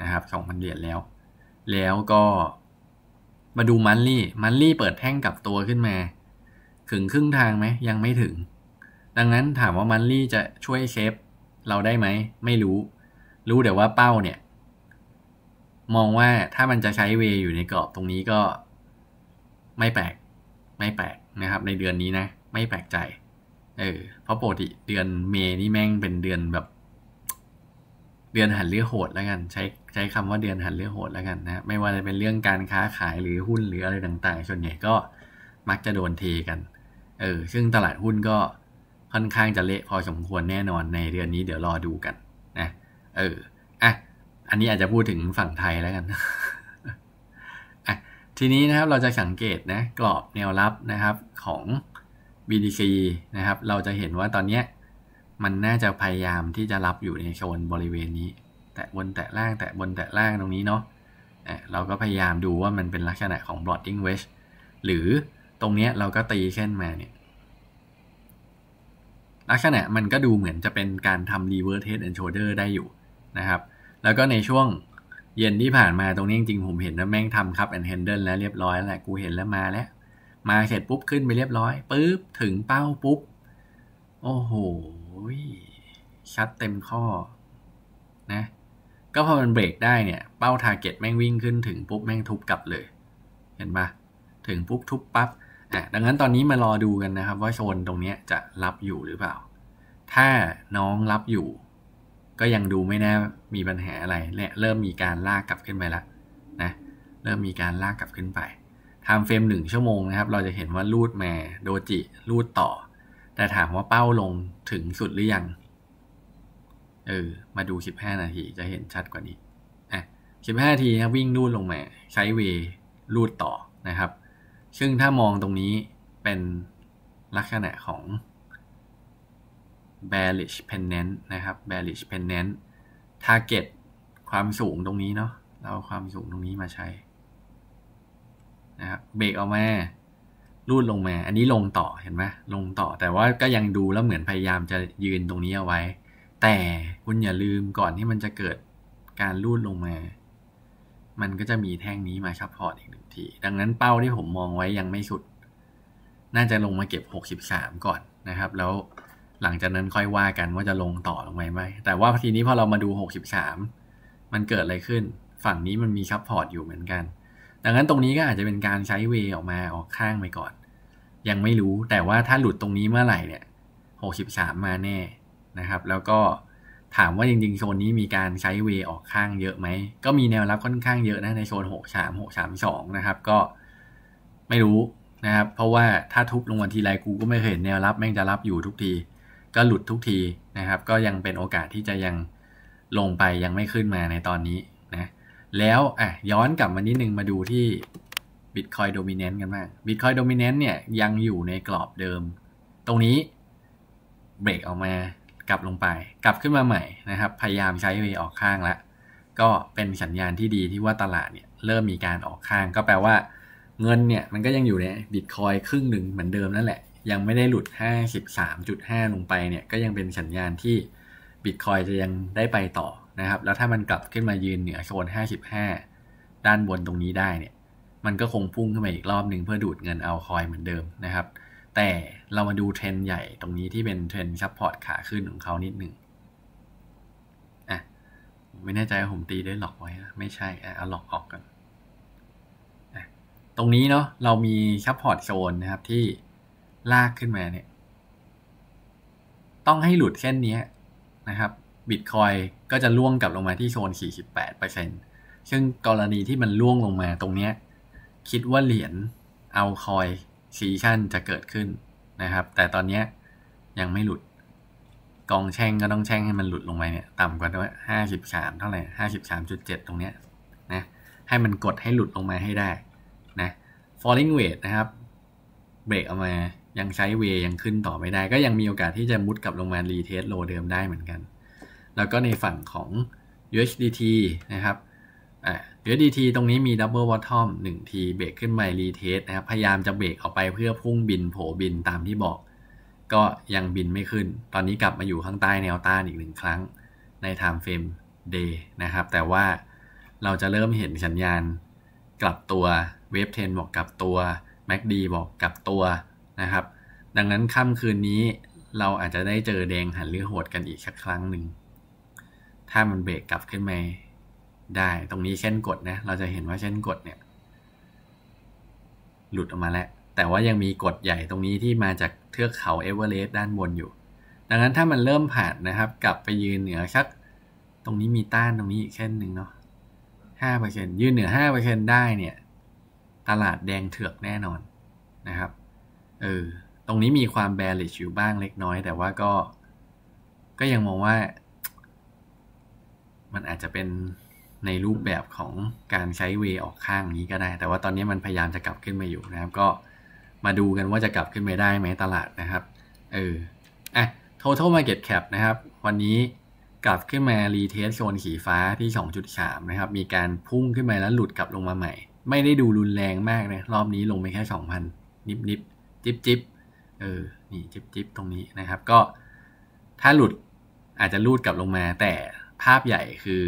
นะครับ2,000เหรียญแล้ว แล้วก็มาดูมันลี่มันลี่เปิดแท่งกลับตัวขึ้นมาถึงครึ่งทางไหมยังไม่ถึง ดังนั้นถามว่ามันลี่จะช่วยเซฟเราได้ไหม ไม่รู้ รู้แต่ว่าเป้าเนี่ยมองว่าถ้ามันจะใช้เวอยู่ในกรอบตรงนี้ก็ ไม่แปลกไม่แปลกนะครับ ในเดือนนี้นะ ไม่แปลกใจเออเพราะปกติเดือนเมย์นี่แม่งเป็นเดือนแบบ เดือนหันเรือโหดแล้วกัน ใช้ใช้คำว่าเดือนหันเรือโหดแล้วกันนะ ไม่ว่าจะเป็นเรื่องการค้าขายหรือหุ้นหรืออะไรต่าง ๆ ส่วนใหญ่ก็มักจะโดนเทกันเออ ซึ่งตลาดหุ้นก็ค่อนข้างจะเละพอสมควรแน่นอนในเดือนนี้เดี๋ยวรอดูกัน นะ เอออ่ะอันนี้อาจจะพูดถึงฝั่งไทยแล้วกันอ่ะทีนี้นะครับเราจะสังเกตนะ กรอบแนวรับนะครับของ BDC นะครับ เราจะเห็นว่าตอนนี้มันน่าจะพยายามที่จะรับอยู่ในโซนบริเวณนี้ แตะบนแตะล่างแตะบนแตะล่างตรงนี้เนาะเราก็พยายามดูว่ามันเป็นลักษณะของ blotting wedge หรือตรงเนี้ยเราก็ตีเส้นมาเนี่ยลักษณะมันก็ดูเหมือนจะเป็นการทำ reverse head and shoulder ได้อยู่นะครับ แล้วก็ในช่วงเย็นที่ผ่านมาตรงนี้จริงๆผมเห็นว่าแม่งทำครับ and handle แล้วเรียบร้อยแล้วแหละ กูเห็นแล้วมาแล้ว มาเสร็จปุ๊บขึ้นไปเรียบร้อยปุ๊บถึงเป้าปุ๊บ โอ้โห ชัดเต็มข้อนะ ก็พอมันเบรกได้เนี่ย เป้าทาร์เก็ตแม่งวิ่งขึ้นถึงปุ๊บแม่งทุบกลับเลย เห็นปะถึงปุ๊บทุบปับ๊บอ่ะดังนั้นตอนนี้มารอดูกันนะครับ ว่าโซนตรงนี้จะรับอยู่หรือเปล่า ถ้าน้องรับอยู่ ก็ยังดูไม่แน่ มีปัญหาอะไร และเริ่มมีการลากกลับขึ้นไปแล้ว นะ เริ่มมีการลากกลับขึ้นไปทำเฟรมหนึ่งชั่วโมงนะครับ เราจะเห็นว่าลูดแมาโดจิลูดต่อ แต่ถามว่าเป้าลงถึงสุดหรือยัง เออ มาดู 15 นาที จะเห็นชัดกว่านี้อ่ะ15นาทีนะวิ่งลูดลงมาใช้เวลูดต่อนะครับซึ่งถ้ามองตรงนี้เป็นลักษณะของ bearish pennant นะครับ bearish pennant target ความสูงตรงนี้เนาะเราความสูงตรงนี้มาใช้นะครับเบรกออกมารูดลงมา อันนี้ลงต่อ เห็นไหมลงต่อแต่ว่าก็ยังดูแล้วเหมือนพยายามจะยืนตรงนี้เอาไว้ แต่คุณอย่าลืมก่อนที่มันจะเกิดการรูดลงมามันก็จะมีแท่งนี้มาซัพพอร์ตอีกหนึ่งที ดังนั้นเป้าที่ผมมองไว้ยังไม่สุด น่าจะลงมาเก็บ 63 ก่อนนะครับ แล้ว หลังจากนั้นค่อยว่ากันว่าจะลงต่อลงไหมไหมแต่ว่าทีนี้พอเรามาดู 63 มันเกิดอะไรขึ้น ฝั่งนี้มันมีซัพพอร์ตอยู่เหมือนกัน ดังนั้นตรงนี้ก็อาจจะเป็นการใช้เวออกมาออกข้างไปก่อน ยังไม่รู้ แต่ว่าถ้าหลุดตรงนี้เมื่อไหร่เนี่ย 63 มาแน่ นะครับ แล้วก็ถามว่าจริงๆโซนนี้มีการใช้เวออกข้างเยอะไหม ก็มีแนวรับค่อนข้างเยอะนะ ในโซนหหกกสสามามสองนะครับก็ไม่รู้นะครับ เพราะว่าถ้าทุบลงวันทีไรกูก็ไม่เคยเห็นแนวรับแม่งจะรับอยู่ทุกที ก็หลุดทุกทีนะครับก็ยังเป็นโอกาสที่จะยังลงไปยังไม่ขึ้นมาในตอนนี้นะ แล้วอ่ะย้อนกลับมานิดนึงมาดูที่ Bitcoin Dominant กันบ้าง Bitcoin Dominant เนี่ยยังอยู่ในกรอบเดิม ตรงนี้เบรกออกมากลับลงไปกลับขึ้นมาใหม่นะครับ พยายามใช้เวออกข้างแล้วก็เป็นสัญญาณที่ดีที่ว่าตลาดเนี่ยเริ่มมีการออกข้าง ก็แปลว่าเงินเนี่ยมันก็ยังอยู่ในบิตคอยครึ่งหนึ่งเหมือนเดิมนั่นแหละยังไม่ได้หลุด 53.5 ลงไปเนี่ยก็ยังเป็นสัญญาณที่บิตคอยจะยังได้ไปต่อนะครับแล้วถ้ามันกลับขึ้นมายืนเหนือโซน 55 ด้านบนตรงนี้ได้เนี่ยมันก็คงพุ่งขึ้นมาอีกรอบหนึ่งเพื่อดูดเงินเอาคอย เหมือนเดิมนะครับแต่เรามาดูเทรนใหญ่ตรงนี้ที่เป็นเทรนซัพพอร์ตขาขึ้นของเขานิดหนึ่งอ่ะไม่แน่ใจว่าผมตีได้หลอกไว้นะไม่ใช่อ่ะเอาหลอกออกกันอ่ะตรงนี้เนาะเรามีซัพพอร์ตโซนนะครับที่ลากขึ้นมาเนี่ย ต้องให้หลุดเส้นนี้นะครับบิตคอยก็จะล่วงกลับลงมาที่โซน 48%ซึ่งกรณีที่มันล่วงลงมาตรงเนี้ยคิดว่าเหรียญเอาคอยซีชั่นจะเกิดขึ้นนะครับ แต่ตอนนี้ยังไม่หลุดกองแช่งก็ต้องแช่งให้มันหลุดลงไปเนี่ย ต่ำกว่าด้วห้าสิบสามเท่าไหร่ห้าสิบสามจุดเจ็ดตรงเนี้ยนะให้มันกดให้หลุดลงมาให้ได้นะ falling w e d g e นะครับเบรกออกมายังใช้เวยังขึ้นต่อไม่ได้ ก็ยังมีโอกาสที่จะมุดกลับลงมารีเทสโลเดิมได้เหมือนกัน แล้วก็ในฝั่งของ USDT นะครับอ่า USDT ตรงนี้มี double bottom 1ทีเบรกขึ้นมปรีเทสนะครับพยายามจะเบรกออกไปเพื่อพุ่งบินโผบินตามที่บอก ก็ยังบินไม่ขึ้น ตอนนี้กลับมาอยู่ข้างใต้แนวต้านอีกหนึ่งครั้งใน time frame day นะครับแต่ว่าเราจะเริ่มเห็นสัญญาณ กลับตัวเวฟเทนบอกกลับตัว MACD บอกกลับตัวนะครับ ดังนั้นค่ำคืนนี้เราอาจจะได้เจอแดงหันหรือโหดกันอีกสักครั้งหนึ่งถ้ามันเบรกกลับขึ้นมาได้ตรงนี้เช่นกดนะ เราจะเห็นว่าเช่นกดเนี่ย หลุดออกมาแล้ว แต่ว่ายังมีกดใหญ่ตรงนี้ที่มาจากเทือกเขาเอเวอเรสต์ด้านบนอยู่ ดังนั้นถ้ามันเริ่มผ่านนะครับ กลับไปยืนเหนือชักตรงนี้มีต้านตรงนี้อีกเช่นหนึ่งเนาะห้าเปอร์เซ็นยืนเหนือห้าเปอร์เซ็นได้เนี่ย ตลาดแดงเถือกแน่นอนนะครับเออตรงนี้มีความแบริชอยู่บ้างเล็กน้อย แต่ว่าก็ ก็ยังมองว่า มันอาจจะเป็นในรูปแบบของการใช้เว ออกข้างนี้ก็ได้ แต่ว่าตอนนี้มันพยายามจะกลับขึ้นมาอยู่นะครับ ก็มาดูกันว่าจะกลับขึ้นมาได้ไหมตลาดนะครับ เอออ่ะ total market cap นะครับ วันนี้กลับขึ้นมารีเทสโซนสีฟ้าที่ 2.3 นะครับ มีการพุ่งขึ้นมาแล้วหลุดกลับลงมาใหม่ ไม่ได้ดูรุนแรงมากนะ รอบนี้ลงไปแค่ 2,000 นิบนิบจิบจิบเออ นี่จิบจิบตรงนี้นะครับ ก็ ถ้าหลุดอาจจะลูดกลับลงมา แต่ภาพใหญ่คือ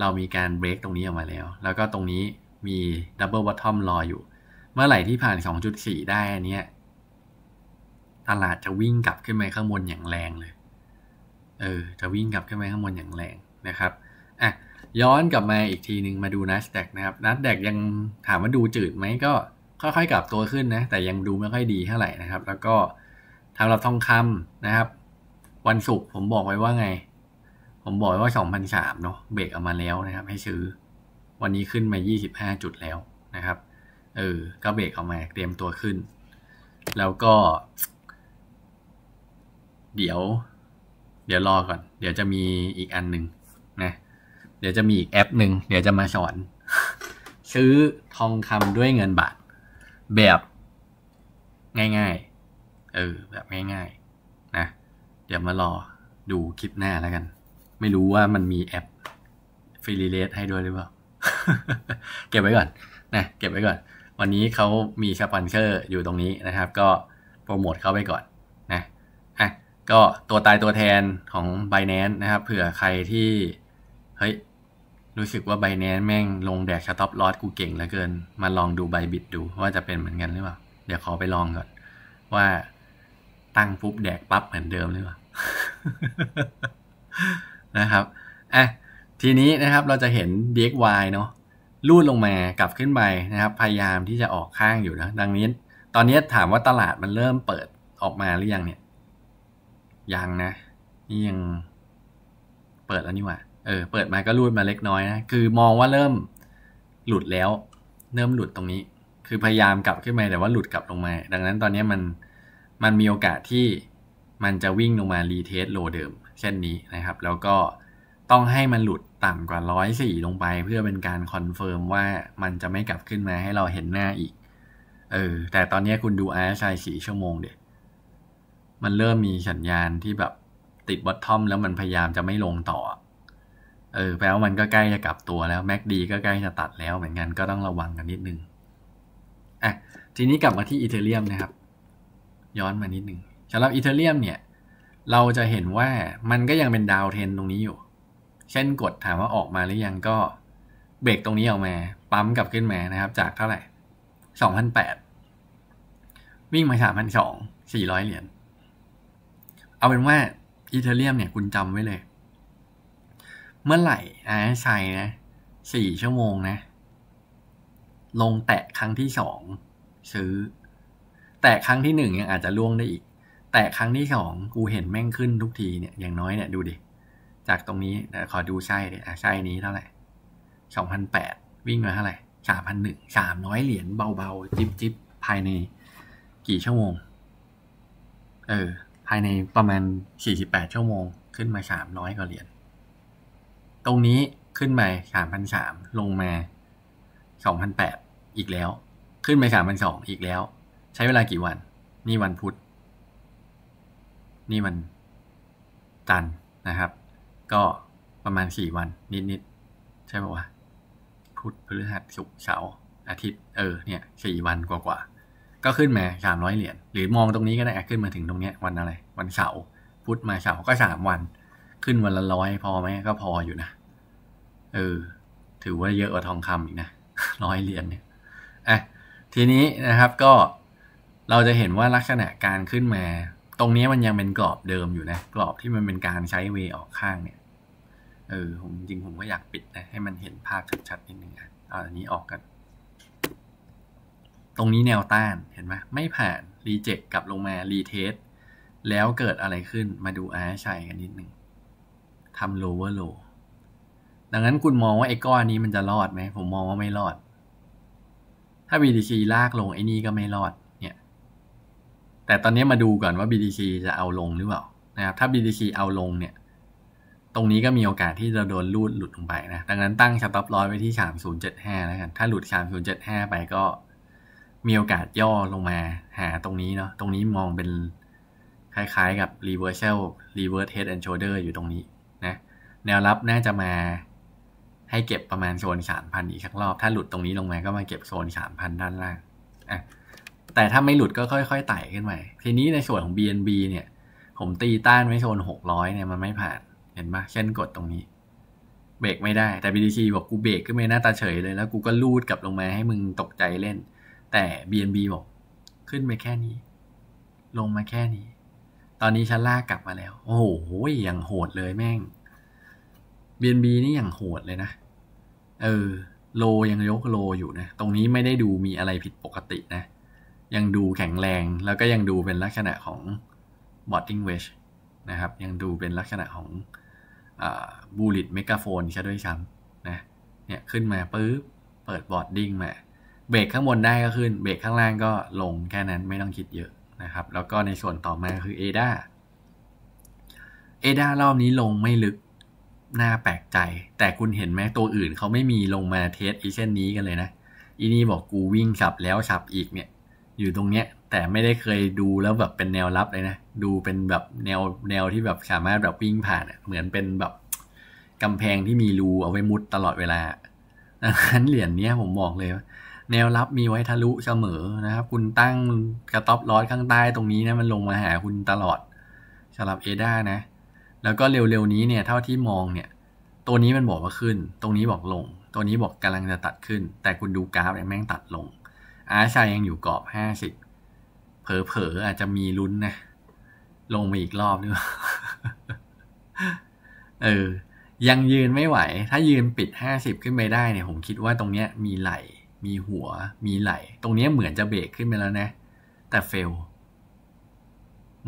เรามีการเบรกตรงนี้ออกมาแล้ว แล้วก็ตรงนี้มีดับเบิลบอททอมรออยู่ เมื่อไหร่ที่ผ่าน 2.4 ได้ อันเนี้ยตลาดจะวิ่งกลับขึ้นไปข้างบนอย่างแรงเลย เออ จะวิ่งกลับขึ้นไปข้างบนอย่างแรงนะครับอ่ะย้อนกลับมาอีกทีหนึ่งมาดูนัสแดกนะครับนัสแดกยังถามว่าดูจืดไหมก็ค่อยๆกลับตัวขึ้นนะ แต่ยังดูไม่ค่อยดีเท่าไหร่นะครับ แล้วก็ทำหรับทองคำนะครับ วันศุกร์ผมบอกไว้ว่าไงผมบอกว่า2,003เนาะเบรกออกมาแล้วนะครับ ให้ซื้อ วันนี้ขึ้นมา 25 จุดแล้วนะครับเออ ก็เบรกออกมาเตรียมตัวขึ้น แล้วก็ เดี๋ยว เดี๋ยวรอก่อน เดี๋ยวจะมีอีกอันหนึ่งนะ เดี๋ยวจะมีอีกแอปหนึ่งเดี๋ยวจะมาสอน ซื้อทองคำด้วยเงินบาทแบบง่ายๆเออแบบง่ายๆนะ เดี๋ยวมารอดูคลิปหน้าแล้วกันไม่รู้ว่ามันมีแอปฟรีเลสให้ด้วยหรือเปล่า เก็บไว้ก่อน นะ เก็บไว้ก่อน วันนี้เขามีสปอนเซอร์อยู่ตรงนี้นะครับ ก็โปรโมทเข้าไปก่อน นะอ่ะก็ตัวตายตัวแทนของ b i n a n c e นะครับ เผื่อใครที่ เฮ้ย รู้สึกว่า b i n a n c e แม่งลงแดกสต็อปลอสกูเก่งเหลือเกิน มาลองดูไบบิดดูว่าจะเป็นเหมือนกันหรือเปล่า เดี๋ยวขอไปลองก่อน ว่าตั้งปุ๊บแดกปั๊บเหมือนเดิมหรือเปล่านะครับอ่ะทีนี้นะครับเราจะเห็น dxy เนาะลูดลงมา กลับขึ้นไปนะครับ พยายามที่จะออกข้างอยู่นะดังนี้ ตอนนี้ถามว่าตลาดมันเริ่มเปิดออกมาหรือยังเนี่ย ยังนะ นี่ยัง เปิดแล้วนี่ว่าเออ เปิดมา ก็รูดมาเล็กน้อยนะ คือมองว่าเริ่มหลุดแล้ว เริ่มหลุดตรงนี้ คือพยายามกลับขึ้นมาแต่ว่าหลุดกลับลงมา ดังนั้นตอนนี้มัน มันมีโอกาสที่มันจะวิ่งลงมารีเทสโลเดิมเส้นนี้นะครับ แล้วก็ต้องให้มันหลุดต่ำกว่าร้อยสี่ลงไป เพื่อเป็นการคอนเฟิร์มว่ามันจะไม่กลับขึ้นมาให้เราเห็นหน้าอีก เออแต่ตอนนี้คุณดู RSI สี่ชั่วโมงเด็มันเริ่มมีสัญญาณที่แบบติดบอททอมแล้วมันพยายามจะไม่ลงต่อ เออแปลว่ามันก็ใกล้จะกลับตัวแล้วแม็กดีก็ใกล้จะตัดแล้วเหมือนกันก็ต้องระวังกันนิดนึงอ่ะทีนี้กลับมาที่อีเทเรียมนะครับ ย้อนมานิดนึงสำหรับอีเทเรียมเนี่ยเราจะเห็นว่ามันก็ยังเป็น ดาวเทนตรงนี้อยู่ เช่นกดถามว่าออกมาหรือยังก็เบรกตรงนี้ออกมา ปั๊มกลับขึ้นมานะครับจากเท่าไหร่สองพันแปดวิ่งมาสามพันสองสี่ร้อยเหรียญ เอาเป็นว่าอีเทเรียมเนี่ยคุณจำไว้เลย เมื่อไหร่อาชัยนะสี่ชั่วโมงนะ ลงแตะครั้งที่สองซื้อ แตะครั้งที่หนึ่งยังอาจจะล่วงได้อีกแต่ครั้งที่สองกูเห็นแม่งขึ้นทุกทีเนี่ยอย่างน้อยเนี่ยดูดิจากตรงนี้ขอดูใช่ดิอ่ะใช่นี้เท่าไหร่สองพันแปดวิ่งมาเท่าไหร่สามพันหนึ่งสามร้อยเหรียญเบาๆจิบจิบภายในกี่ชั่วโมงเออภายในประมาณสี่สิบแปดชั่วโมงขึ้นมาสามร้อยกว่าเหรียญตรงนี้ขึ้นมาสามพันสามลงมาสองพันแปดอีกแล้ว ขึ้นไปสามพันสองอีกแล้ว ใช้เวลากี่วันนี่วันพุธนี่มันจันนะครับ ก็ประมาณสี่วันนิดๆ ใช่ป่าวะพุธพฤหัสศุกร์เสาร์อาทิตย์ เออ เนี่ยสี่วันกว่าๆ ก็ขึ้นมาสามร้อยเหรียญหรือมองตรงนี้ก็ได้ขึ้นมาถึงตรงเนี้ย วันอะไร วันเสาร์พุธมาเสาร์ก็สามวัน ขึ้นวันละร้อยพอไหมก็พออยู่นะ เออ ถือว่าเยอะกว่าทองคำอีกนะร้อยเหรียญเนี่ยอ่ะทีนี้นะครับก็เราจะเห็นว่าลักษณะการขึ้นมาตรงนี้มันยังเป็นกรอบเดิมอยู่นะ กรอบที่มันเป็นการใช้เวออกข้างเนี่ยเออผมจริงผมก็อยากปิดนะ ให้มันเห็นภาพชัดๆนิดนึงอ่ะเอาอันนี้ออกกัน ตรงนี้แนวต้านเห็นไหมไม่ผ่าน รีเจ็คกลับลงมา รีเทสแล้วเกิดอะไรขึ้นมาดูอาชัยกันนิดนึงทำ l o ว์โลว์ดังนั้นคุณมองว่า ไอ้ก้อนนี้มันจะรอดไหมผมมองว่าไม่รอด ถ้า BTC ลากลงไอ้นี่ก็ไม่รอดแต่ตอนนี้มาดูก่อนว่า BTC จะเอาลงหรือเปล่านะครับถ้า BTC เอาลงเนี่ย ตรงนี้ก็มีโอกาสที่จะโดนลูดหลุดลงไปนะ ดังนั้นตั้งสต็อปลอยไว้ที่ 3075แล้วกันถ้าหลุด 3075 ไปก็ มีโอกาสย่อลงมา หา ตรงนี้เนาะตรงนี้มองเป็นคล้ายๆกับ reversal reverse head and shoulder อยู่ตรงนี้นะ แนวรับน่าจะมา ให้เก็บประมาณโซน 3,000อีกสักรอบถ้าหลุดตรงนี้ลงมาก็มาเก็บโซน3,000ด้านล่างอ่ะแต่ถ้าไม่หลุดก็ค่อยๆไต่ขึ้นไปทีนี้ในส่วนของ BNB เนี่ย ผมตีต้านไว้โซนหกร้อยเนี่ย มันไม่ผ่าน เห็นปะเช่นกดตรงนี้เบรกไม่ได้ แต่ BTC บอกกูเบรกก็ไม่หน้าตาเฉยเลย แล้วกูก็ลูดกลับลงมาให้มึงตกใจเล่น แต่ BNB บอกขึ้นไปแค่นี้ ลงมาแค่นี้ ตอนนี้ฉันลากกลับมาแล้ว โอ้โหอย่างโหดเลยแม่ง BNB นี่อย่างโหดเลยนะ เออ โลยังยกโลอยู่นะ ตรงนี้ไม่ได้ดูมีอะไรผิดปกตินะยังดูแข็งแรงแล้วก็ยังดูเป็นลักษณะของ botting wedge นะครับ ยังดูเป็นลักษณะของบูลิตเมกาโฟนใช่ด้วยซ้ำนะเนี่ยขึ้นมาปุ๊บเปิดบอร์ดดิ้งมาเบรกข้างบนได้ก็ขึ้นเบรกข้างล่างก็ลงแค่นั้นไม่ต้องคิดเยอะนะครับ แล้วก็ในส่วนต่อมาคือเอดาเอดารอบนี้ลงไม่ลึกน่าแปลกใจ แต่คุณเห็นไหมตัวอื่นเขาไม่มีลงมาเทสอีเช่นนี้กันเลยนะ อีนี่บอกกูวิ่งสับแล้วสับอีกเนี่ยอยู่ตรงเนี้ยแต่ไม่ได้เคยดูแล้วแบบเป็นแนวรับเลยนะ ดูเป็นแบบแนวแนวที่แบบสามารถแบบวิ่งผ่าน เหมือนเป็นแบบกำแพงที่มีรูเอาไว้มุดตลอดเวลาดังนั้นเหรียญนนี้ผมบอกเลย แนวรับมีไว้ทะลุเสมอนะครับคุณตั้งกระต๊อบร้อดข้างใต้ตรงนี้นะมันลงมาหาคุณตลอดสำหรับเอด้านะ แล้วก็เร็วๆนี้เนี่ย เท่าที่มองเนี่ย ตัวนี้มันบอกว่าขึ้น ตรงนี้บอกลง ตัวนี้บอกกำลังจะตัดขึ้น แต่คุณดูกราฟเนี่ยแม่งตัดลงอาร์ชัยยังอยู่กรอบห้าสิบเผลอๆอาจจะมีลุ้นนะลงมาอีกรอบนึงเออยังยืนไม่ไหว ถ้ายืนปิดห้าสิบขึ้นไปได้เนี่ยผมคิดว่าตรงเนี้ย มีไหลมีหัว มีไหลตรงเนี้ยเหมือนจะเบรกขึ้นไปแล้วนะ แต่เฟล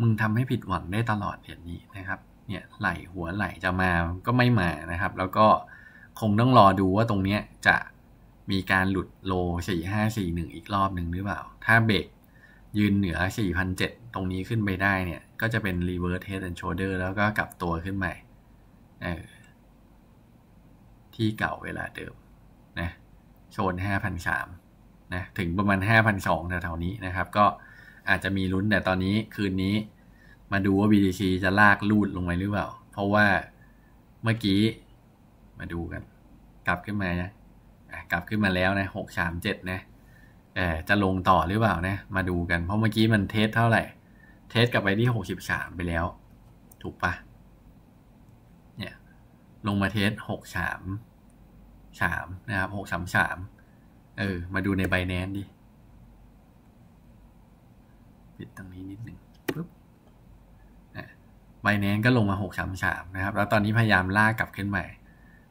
มึงทำให้ผิดหวังได้ตลอดแบบนี้นะครับ เนี่ย ไหลหัวไหลจะมาก็ไม่มานะครับ แล้วก็คงต้องรอดูว่า ตรงเนี้ยจะมีการหลุดโล4541 อีกรอบหนึ่งหรือเปล่า ถ้าเบรกยืนเหนือ4,007ตรงนี้ขึ้นไปได้เนี่ย ก็จะเป็น reverse head and shoulder แล้วก็กลับตัวขึ้นใหม่ ที่เก่าเวลาเดิมนะโซน5,003นะถึงประมาณ5,002แถวๆนี้นะครับ ก็อาจจะมีลุ้นแต่ตอนนี้คืนนี้มาดูว่า BTC จะลากลูดลงไปหรือเปล่า เพราะว่าเมื่อกี้มาดูกัน กลับขึ้นมานะกลับขึ้นมาแล้วนะหกสามเจ็ดนะเอจะลงต่อหรือเปล่านะมาดูกัน เพราะเมื่อกี้มันเทสเท่าไหร่ เทสกลับไปที่หกสิบสามไปแล้ว ถูกปะเนี่ย ลงมาเทสหกสามสามนะครับหกสามสามเออ มาดูในไบแนนดิ ปิดตรงนี้นิดหนึ่งปุ๊บไบแนนก็ลงมาหกสามสามนะครับ แล้วตอนนี้พยายามลากกลับขึ้นใหม่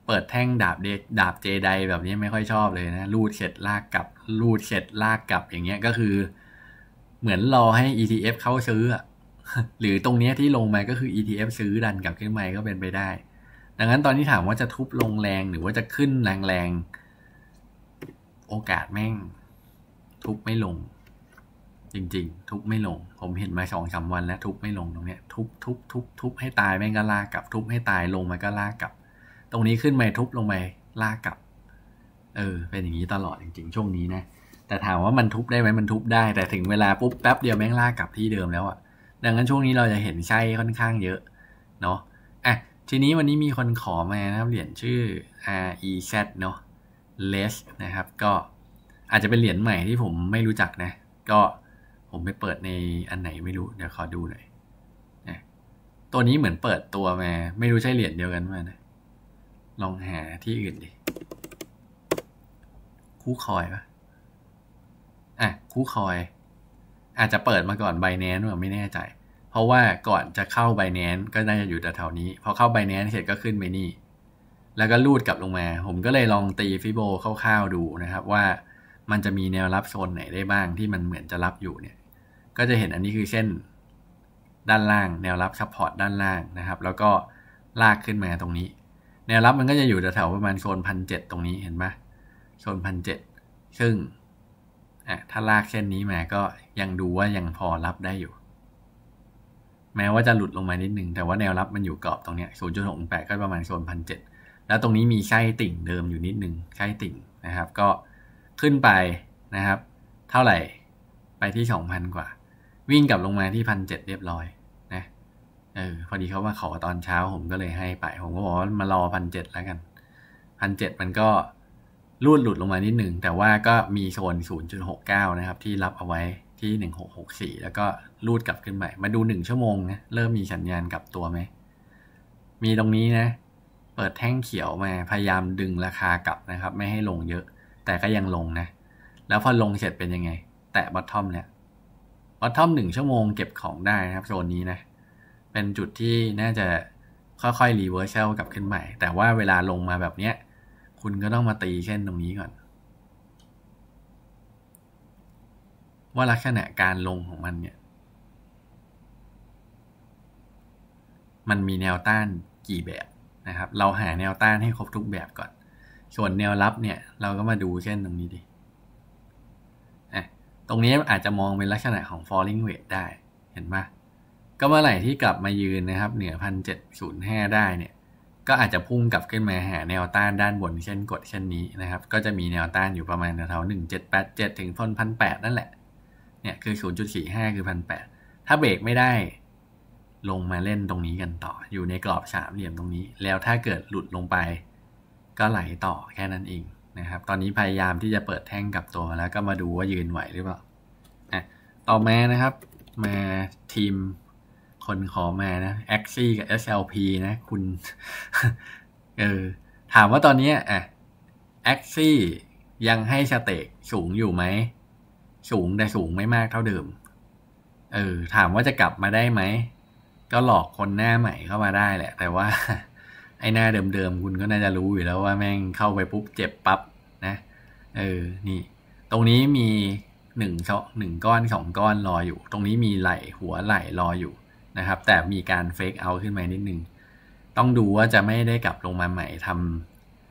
เปิดแท่งดาบเดดาบเจไดแบบนี้ไม่ค่อยชอบเลยนะลูดเข็ดลากกลับลูดเข็ดลากกลับ อย่างเงี้ยก็คือ เหมือนรอให้ ETF เข้าซื้อ หรือตรงเนี้ยที่ลงมาก็คือ ETF ซื้อดันกลับขึ้นมาก็เป็นไปได้ ดังนั้นตอนนี้ถามว่าจะทุบลงแรงหรือว่าจะขึ้นแรงๆ โอกาสแม่งทุบไม่ลง จริงๆ ทุบไม่ลง ผมเห็นมาสองสาวันแล้วทุบไม่ลงตรงเนี้ยทุบทุบทุบทุบให้ตายแม่งก็ลากกลับทุบให้ตายลงมาก็ลากกลับตรงนี้ขึ้นไปทุบลงไปลากกลับ เออเป็นอย่างนี้ตลอดจริงๆ ช่วงนี้นะแต่ถามว่ามันทุบได้ไหมมันทุบได้แต่ถึงเวลาปุ๊บแป๊บเดียวแม่งลากกลับที่เดิมแล้วอะดังนั้นช่วงนี้เราจะเห็นไส้ค่อนข้างเยอะเนาะอ่ะทีนี้วันนี้มีคนขอมานะครับเหรียญชื่อ REZ เนาะ less นะครับ ก็อาจจะเป็นเหรียญใหม่ที่ผมไม่รู้จักนะ ก็ผมไปเปิดในอันไหนไม่รู้เดี๋ยวขอดูหน่อยนะตัวนี้เหมือนเปิดตัวมาไม่รู้ใช่เหรียญเดียวกันไหมนะลองหาที่อื่นดิ คู่คอยปะอ่ะ คู่คอย อาจจะเปิดมาก่อนไบแนนซ์าไม่แน่ใจ เพราะว่าก่อนจะเข้าไบแนนซ์ก็น่าจะอยู่แต่แถวนี้ พอเข้าไบแนนซ์เสร็จก็ขึ้นไปนี่ แล้วก็ลูดกลับลงมา ผมก็เลยลองตีฟิโบคร่าวๆดูนะครับ ว่ามันจะมีแนวรับโซนไหนได้บ้างที่มันเหมือนจะรับอยู่เนี่ย ก็จะเห็นอันนี้คือเส้นด้านล่างแนวรับซัพพอร์ตด้านล่างนะครับ แล้วก็ลากขึ้นมาตรงนี้แนวรับมันก็จะอยู่แถวประมาณโซนพันเจ็ดตรงนี้เห็นไหมโซนพันเจ็ดซึ่ง ถ้าลากเส้นนี้มาก็ยังดูว่ายังพอรับได้อยู่ แม้ว่าจะหลุดลงมานิดนึง แต่ว่าแนวรับมันอยู่กรอบตรงเนี้ยศูนย์จุดหกแปดก็ประมาณโซนพันเจ็ดแล้วตรงนี้มีไส้ติ่งเดิมอยู่นิดนึงไส้ติ่งนะครับ ก็ขึ้นไปนะครับ เท่าไหร่ไปที่สองพันกว่า วิ่งกลับลงมาที่พันเจ็ดเรียบร้อยเออ พอดีเขามาขอตอนเช้าผมก็เลยให้ไป ผมก็บอกว่ามารอพันเจ็ดแล้วกัน พันเจ็ดมันก็รูดหลุดลงมานิดหนึ่ง แต่ว่าก็มีโซนศูนย์จุดหกเก้านะครับ ที่รับเอาไว้ที่หหหนึ่งกกสี่แล้วก็รูดกลับขึ้นใหมาดูหนึ่งชั่วโมงนะเริ่มมีสัญญาณกลับตัวไหม มีตรงนี้นะ เปิดแท่งเขียวมาพยายามดึงราคากลับนะครับ ไม่ให้ลงเยอะ แต่ก็ยังลงนะ แล้วพอลงเสร็จเป็นยังไง แตะบอททอมเนี่ยบอททอมหนึ่งชั่วโมงเก็บของได้นะครับโซนนี้นะเป็นจุดที่น่าจะ ค่อยๆรีเวิร์สเชลกลับขึ้นใหม่ แต่ว่าเวลาลงมาแบบเนี้ยคุณก็ต้องมาตีเช่นตรงนี้ก่อนว่าลักษณะการลงของมันเนี่ย มันมีแนวต้านกี่แบบนะครับ เราหาแนวต้านให้ครบทุกแบบก่อน ส่วนแนวรับเนี่ยเราก็มาดูเช่นตรงนี้ดิอ่ะตรงนี้อาจจะมองเป็นลักษณะของ falling wave ได้เห็นไหมก็เมื่อไหร่ที่กลับมายืนนะครับ เหนือพันเจ็ดศูนย์ห้าได้เนี่ย ก็อาจจะพุ่งกลับขึ้นมาหาแนวต้านด้านบนเช่นกดเช่นนี้นะครับ ก็จะมีแนวต้านอยู่ประมาณแถวหนึ่งเจ็ดแปดเจ็ดถึงพันพันแปดนั่นแหละ เนี่ยคือศูนย์จุดสี่ห้าคือพันแปดถ้าเบรกไม่ได้ ลงมาเล่นตรงนี้กันต่อ อยู่ในกรอบสามเหลี่ยมตรงนี้ แล้วถ้าเกิดหลุดลงไป ก็ไหลต่อแค่นั้นเองนะครับตอนนี้พยายามที่จะเปิดแท่งกับตัวแล้วก็มาดูว่ายืนไหวหรือเปล่าอ่ะต่อมานะครับ มาทีมคนขอมานะ a x ซี่กับ SLP นะคุณ เออ ถามว่าตอนนี้อ่ะ a x ซี่ยังให้สเต็กสูงอยู่ไหม สูงแต่สูงไม่มากเท่าเดิม เออ ถามว่าจะกลับมาได้ไหม ก็หลอกคนหน้าใหม่เข้ามาได้แหละ แต่ว่าไอ้หน้าเดิมๆ คุณก็น่าจะรู้อยู่แล้วว่าแม่งเข้าไปปุ๊บเจ็บปั๊บนะ เออ นี่ ตรงนี้มีหนึ่งเชหนึ่งก้อนสองก้อนรออยู่ ตรงนี้มีไหลหัวไหลรออยู่นะครับแต่มีการเฟกเอาขึ้นมานิดนึงต้องดูว่าจะไม่ได้กลับลงมาใหม่ท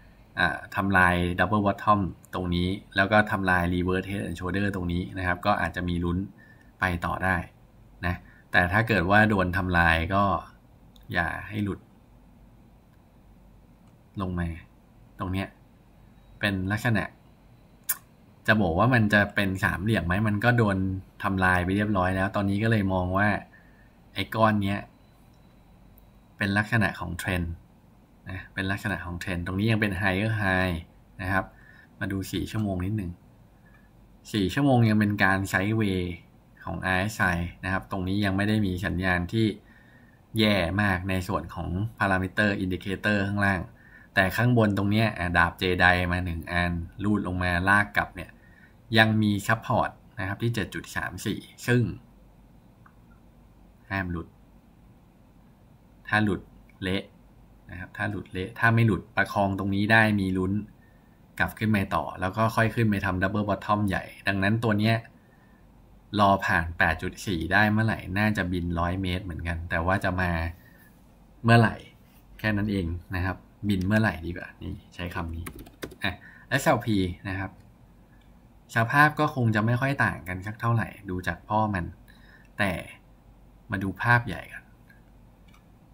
ำทำลายดับเบิลวอททอมตรงนี้แล้วก็ทำลายรีเวิร์สเฮดแอนด์โชเดอร์ตรงนี้นะครับ ก็อาจจะมีลุ้นไปต่อได้นะแต่ถ้าเกิดว่าโดนทำลายก็อย่าให้หลุด ลงมาตรงนี้ เป็นลักษณะ จะบอกว่ามันจะเป็นสามเหลี่ยมไหมมันก็โดนทำลายไปเรียบร้อยแล้ว ตอนนี้ก็เลยมองว่าไอ้ก้อน เนี้ยเป็นลักษณะของเทรนนะเป็นลักษณะของเทรนตรงนี้ยังเป็นไฮเออร์ไฮนะครับ มาดู 4 ชั่วโมงนิดหนึ่ง4 ชั่วโมงยังเป็นการไซด์เวย์ของ RSI นะครับ ตรงนี้ยังไม่ได้มีสัญญาณที่แย่มากในส่วนของพารามิเตอร์อินดิเคเตอร์ข้างล่าง แต่ข้างบนตรงนี้ดาบเจไดมา1อันลูดลงมาลากกลับเนี่ยยังมีซัพพอร์ตนะครับ ที่ 7.34ซึ่ง้ามหลุดถ้าหลุดเละนะครับถ้าหลุดเละ ถ้าไม่หลุดประคองตรงนี้ได้มีลุ้นกลับขึ้นไปต่อ แล้วก็ค่อยขึ้นไปทำดับเบิลบอททอมใหญ่ ดังนั้นตัวเนี้ย รอผ่าน 8.4 ได้เมื่อไหร่ น่าจะบิน 100 เมตรเหมือนกัน แต่ว่าจะมาเมื่อไหร่ แค่นั้นเองนะครับ บินเมื่อไหร่ดีกว่านี่ใช้คำนี้อและ SLP นะครับสภาพก็คงจะไม่ค่อยต่างกันสักเท่าไหร่ ดูจากพ่อมันแต่มาดูภาพใหญ่กัน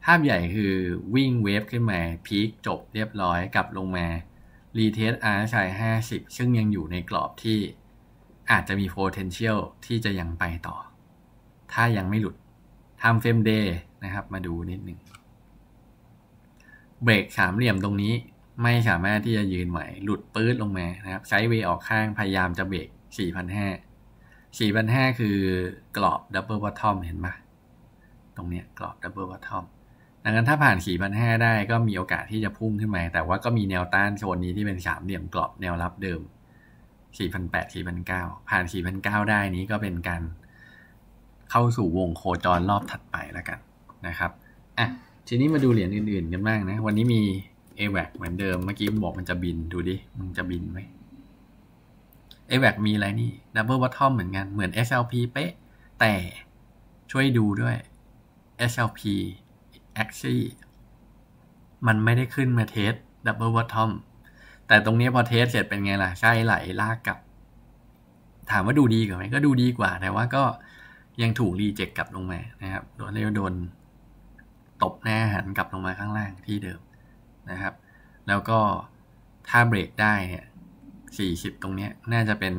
ภาพใหญ่คือวิ่งเวฟขึ้นมา พีคจบเรียบร้อย กลับลงมารีเทสอาร์ชัย50 ซึ่งยังอยู่ในกรอบที่อาจจะมี potential ที่จะยังไปต่อ ถ้ายังไม่หลุดทำเฟรมเดย์นะครับมาดูนิดหนึ่งเบรกสามเหลี่ยมตรงนี้ไม่สามารถที่จะยืนไหวหลุดปื้ดลงมานะครับใช้เวออกข้างพยายามจะเบรก4,500 4,500 คือกรอบดับเบิลบอททอมเห็นไหมตรงนี้กรอบับเบิล b อททอมดังนั้นถ้าผ่านขีพันห้าได้ก็มีโอกาสที่จะพุ่งขึ้นมา แต่ว่าก็มีแนวต้านโซนนี้ที่เป็นสามเหลี่ยมกรอบแนวรับเดิมสี่พันแปดสี่พันเก้า ผ่านสี่พันเก้าได้นี้ก็เป็นการ เข้าสู่วงโคจรรอบถัดไปแล้วกันนะครับ อ่ะ ทีนี้มาดูเหรียญอื่นๆกันบ้างนะ วันนี้มี a w a c เหมือนเดิม เมื่อกี้บอกมันจะบินดูดิ มันจะบินไหม a w a c มีอะไรนี่ Double Bottom เหมือนกัน เหมือน SLP เป๊ะ แต่ช่วยดูด้วย SLP Axie มันไม่ได้ขึ้นมาเทส Double Bottom แต่ตรงนี้พอเทสเสร็จเป็นไงล่ะ ใช่ไหลลากกลับ ถามว่าดูดีกว่าไหม ก็ดูดีกว่า แต่ว่าก็ยังถูกรีเจ็คกลับลงมานะครับโดนเรียวโดนตบแน่หันกลับลงมาข้างล่างที่เดิมนะครับ แล้วก็ถ้าเบรกได้เนี่ยสี่สิบตรงนี้น่าจะเป็น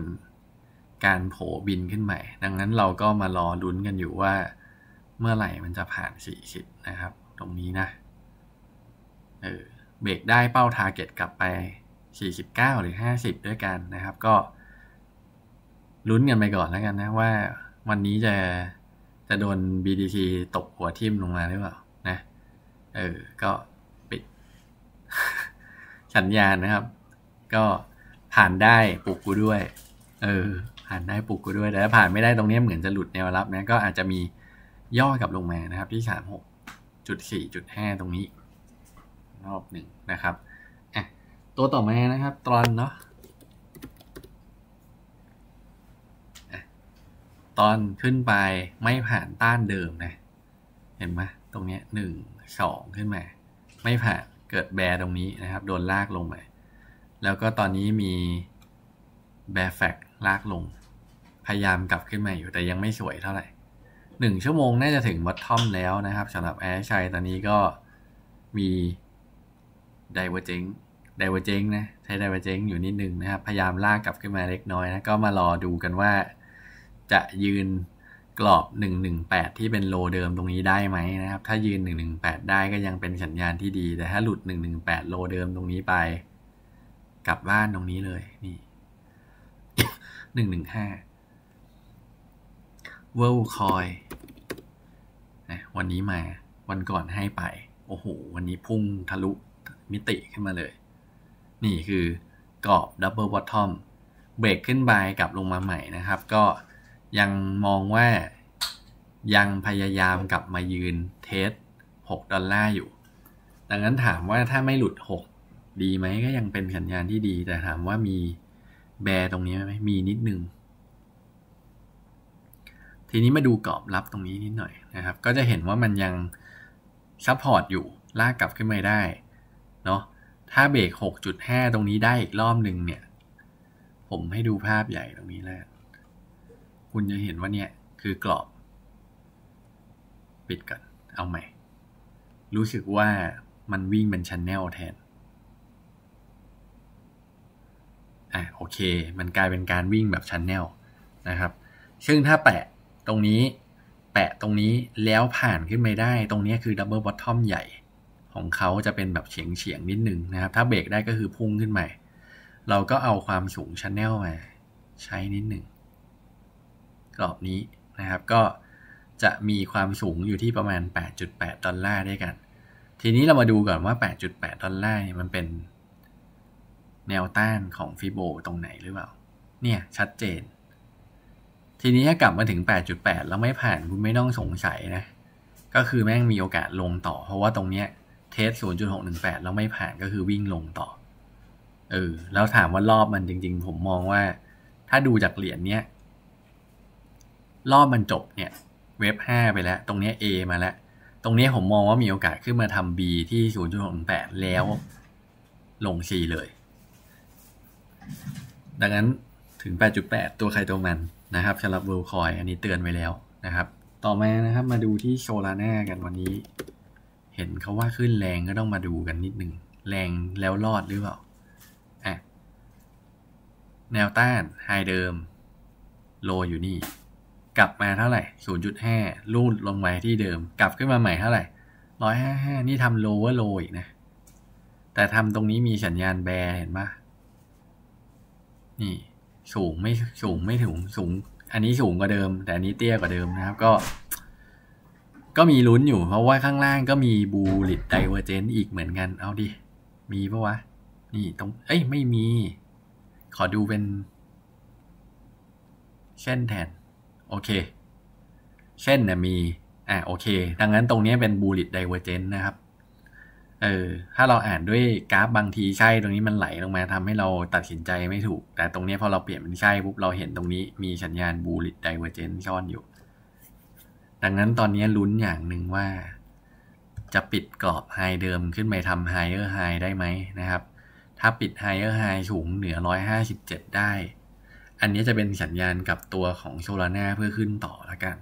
การโผบินขึ้นใหม่ ดังนั้นเราก็มารอดุนกันอยู่ว่าเมื่อไหร่มันจะผ่าน 40 นะครับ ตรงนี้นะ เออเบรกได้เป้าทาร์เก็ตกลับไป 49 หรือ 50 ด้วยกันนะครับ ก็ลุ้นกันไปก่อนแล้วกันนะ ว่าวันนี้จะจะโดน BTC ตกหัวทิ่ม ลงมาหรือเปล่านะเออ ก็ปิด สัญญาณนะครับ ก็ผ่านได้ปลุกกูด้วย เออ ผ่านได้ปลุกกูด้วยแต่ถ้าผ่านไม่ได้ตรงนี้เหมือนจะหลุดแนวรับนะก็อาจจะมีย่อกลับลงมานะครับ ที่สสามหกจจุุดี่ดห้าตรงนี้ รอบหนึ่งนะครับอตัวต่อมานะครับ ตรอนเนาะตอนขึ้นไปไม่ผ่านต้านเดิมนะ เห็นไหมตรงนี้หนึ่งสองขึ้นมา ไม่ผ่าน เกิดแบร์ตรงนี้นะครับโดนลากลงมาแล้วก็ตอนนี้มีแบร์แฟกลากลง พยายามกลับขึ้นมาอยู่แต่ยังไม่สวยเท่าไหร่หนึ่งชั่วโมงน่าจะถึงวัตทอมแล้วนะครับสำหรับแอร์ชัยตอนนี้ก็มีไดเวอร์เจงไดเวอร์เจงนะใช้ไดเวอร์เจงอยู่นิดนึงนะครับ พยายามลากกลับขึ้นมาเล็กน้อยนะ ก็มารอดูกันว่าจะยืนกรอบ 118 ที่เป็นโลเดิมตรงนี้ได้ไหมนะครับ ถ้ายืน 118 ได้ก็ยังเป็นสัญญาณที่ดี แต่ถ้าหลุด 118โลเดิมตรงนี้ไปกลับบ้านตรงนี้เลย นี่ 115เวิลคอยนะวันนี้มา วันก่อนให้ไป โอ้โห วันนี้พุ่งทะลุมิติขึ้นมาเลย นี่คือ กรอบดับเบิลวอททอม เบรกขึ้นไปกลับลงมาใหม่นะครับ ก็ยังมองว่ายังพยายามกลับมายืนเทส 6 ดอลลาร์อยู่ ดังนั้นถามว่าถ้าไม่หลุด 6 ดีไหมก็ยังเป็นสัญญาณที่ดี แต่ถามว่ามีแบร์ตรงนี้ไหมมีนิดนึงทีนี้มาดูกรอบรับตรงนี้นิดหน่อยนะครับ ก็จะเห็นว่ามันยังซัพพอร์ตอยู่ ลากกลับขึ้นมาได้เนาะ ถ้าเบรก6.5 ตรงนี้ได้อีกรอบหนึ่งเนี่ย ผมให้ดูภาพใหญ่ตรงนี้แล้วคุณจะเห็นว่าเนี่ยคือกรอบ ปิดก่อน เอาใหม่ รู้สึกว่ามันวิ่งเป็นชันแนลแทน อ่ะโอเค มันกลายเป็นการวิ่งแบบชันแนลนะครับ ซึ่งถ้าแปะตรงนี้แปะตรงนี้แล้วผ่านขึ้นไปได้ตรงนี้คือดับเบิลบอททอมใหญ่ของเขาจะเป็นแบบเฉียงเฉียงนิดนึงนะครับถ้าเบรกได้ก็คือพุ่งขึ้นมปเราก็เอาความสูงชันแนลมาใช้นิดหนึ่ง กรอบนี้นะครับก็จะมีความสูงอยู่ที่ประมาณ 8.8 ดอลลาร์ด้วยกัน ทีนี้เรามาดูก่อนว่า 8.8 ดอลลาร์มันเป็น แนวต้านของฟิโบตรงไหนหรือเปล่าเนี่ยชัดเจนทีนี้ถ้ากลับมาถึง8.8แล้วไม่ผ่านคุณไม่ต้องสงสัยนะ ก็คือแม่งมีโอกาสลงต่อ เพราะว่าตรงเนี้ย เทส0.618แล้วไม่ผ่านก็คือวิ่งลงต่อเออแล้วถามว่ารอบมันจริง ๆ ผมมองว่าถ้าดูจากเหรียญเนี้ย รอบมันจบเนี่ยเว็บ5ไปแล้ว ตรงเนี้ย A มาแล้วตรงนี้ผมมองว่ามีโอกาสขึ้นมาทำ B ที่0.618แล้ว ลง C เลยดังนั้นถึง8.8ตัวใครตัวมันนะครับสำหรับเวลคอย อันนี้เตือนไว้แล้วนะครับ ต่อมานะครับมาดูที่โซลา a ่ากันวันนี้ เห็นเขาว่าขึ้นแรงก็ต้องมาดูกันนิดหนึ่งแรงแล้วรอดหรือเปล่าอ่ะแนวต้านไฮเดิมโลอยู่นี่ กลับมาเท่าไหร่ 0.5รูดลงมาที่เดิม กลับขึ้นมาใหม่เท่าไหร่ 155 นี่ทำโลว่าโลอีกนะ แต่ทำตรงนี้มีสัญญาณแบร์เห็นปะนี่สูงไม่สูงไม่ถึงสูงอันนี้สูงกว่าเดิม แต่อันนี้เตี้ยกว่าเดิมนะครับก็ ก็มีลุ้นอยู่เพราะว่าข้างล่างก็มีบูลิตไดเวอร์เจนอีกเหมือนกัน เอาดิ มีปะวะ นี่ตรง เอ้ย ไม่มี ขอดูเป็นเส้นแทนโอเคเส้นเนี่ยมี อ่ะโอเค ดังนั้นตรงนี้เป็นบูลิตไดเวอร์เจนนะครับเออ ถ้าเราอ่านด้วยกราฟบางทีใช่ตรงนี้มันไหลลงมาทำให้เราตัดสินใจไม่ถูก แต่ตรงนี้พอเราเปลี่ยนเป็นใช่ปุ๊บเราเห็นตรงนี้มีสัญญาณบูลิตไดเวอร์เจนซ่อนอยู่ ดังนั้นตอนนี้ลุ้นอย่างหนึ่งว่า จะปิดกรอบไฮเดิมขึ้นไปทำไฮเออร์ไฮได้ไหมนะครับ ถ้าปิดไฮเออร์ไฮสูงเหนือ 157 ได้ อันนี้จะเป็นสัญญาณกับตัวของโซลาร่าเพื่อขึ้นต่อแล้วกัน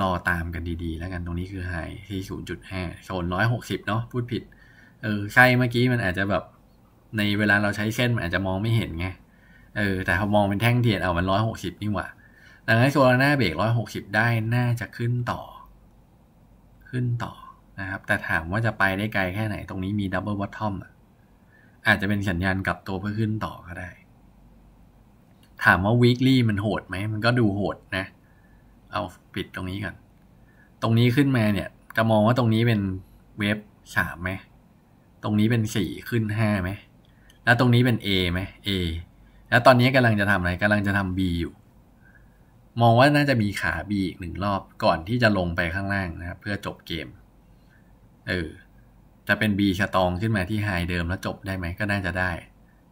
รอตามกันดี ๆแล้วกันตรงนี้คือไฮที่้าโซน้อยหกสิบเนาะพูดผิด เออใช่เมื่อกี้มันอาจจะแบบในเวลาเราใช้เส้นมันอาจจะมองไม่เห็นไง เออแต่พอมองเป็นแท่งเทียนเอา มันร้อยหกสิบนี่หว่าดังนั้นโซลหน้าเบรกร้อยหกสิบได้ น่าจะขึ้นต่อ ขึ้นต่อนะครับ แต่ถามว่าจะไปได้ไกลแค่ไหน ตรงนี้มีดับเบิลวอททอมอาจจะเป็นสัญญาณกลับตัวเพื่อขึ้นต่อก็ได้ ถามว่า weekly มันโหดไหมมันก็ดูโหดนะเเอาปิดตรงนี้ก่อน ตรงนี้ขึ้นมาเนี่ยจะมองว่าตรงนี้เป็นเวฟสามไหม ตรงนี้เป็นสี่ขึ้นห้าไหม แล้วตรงนี้เป็น A ไหมอแล้วตอนนี้กำลังจะทำอะไรกำลังจะทำ B อยู่ มองว่าน่าจะมีขา B อีกหนึ่งรอบ ก่อนที่จะลงไปข้างล่างนะครับเพื่อจบเกม เออ จะเป็น B ชะตองขึ้นมาที่ไฮเดิม แล้วจบได้ไหมก็น่าจะได้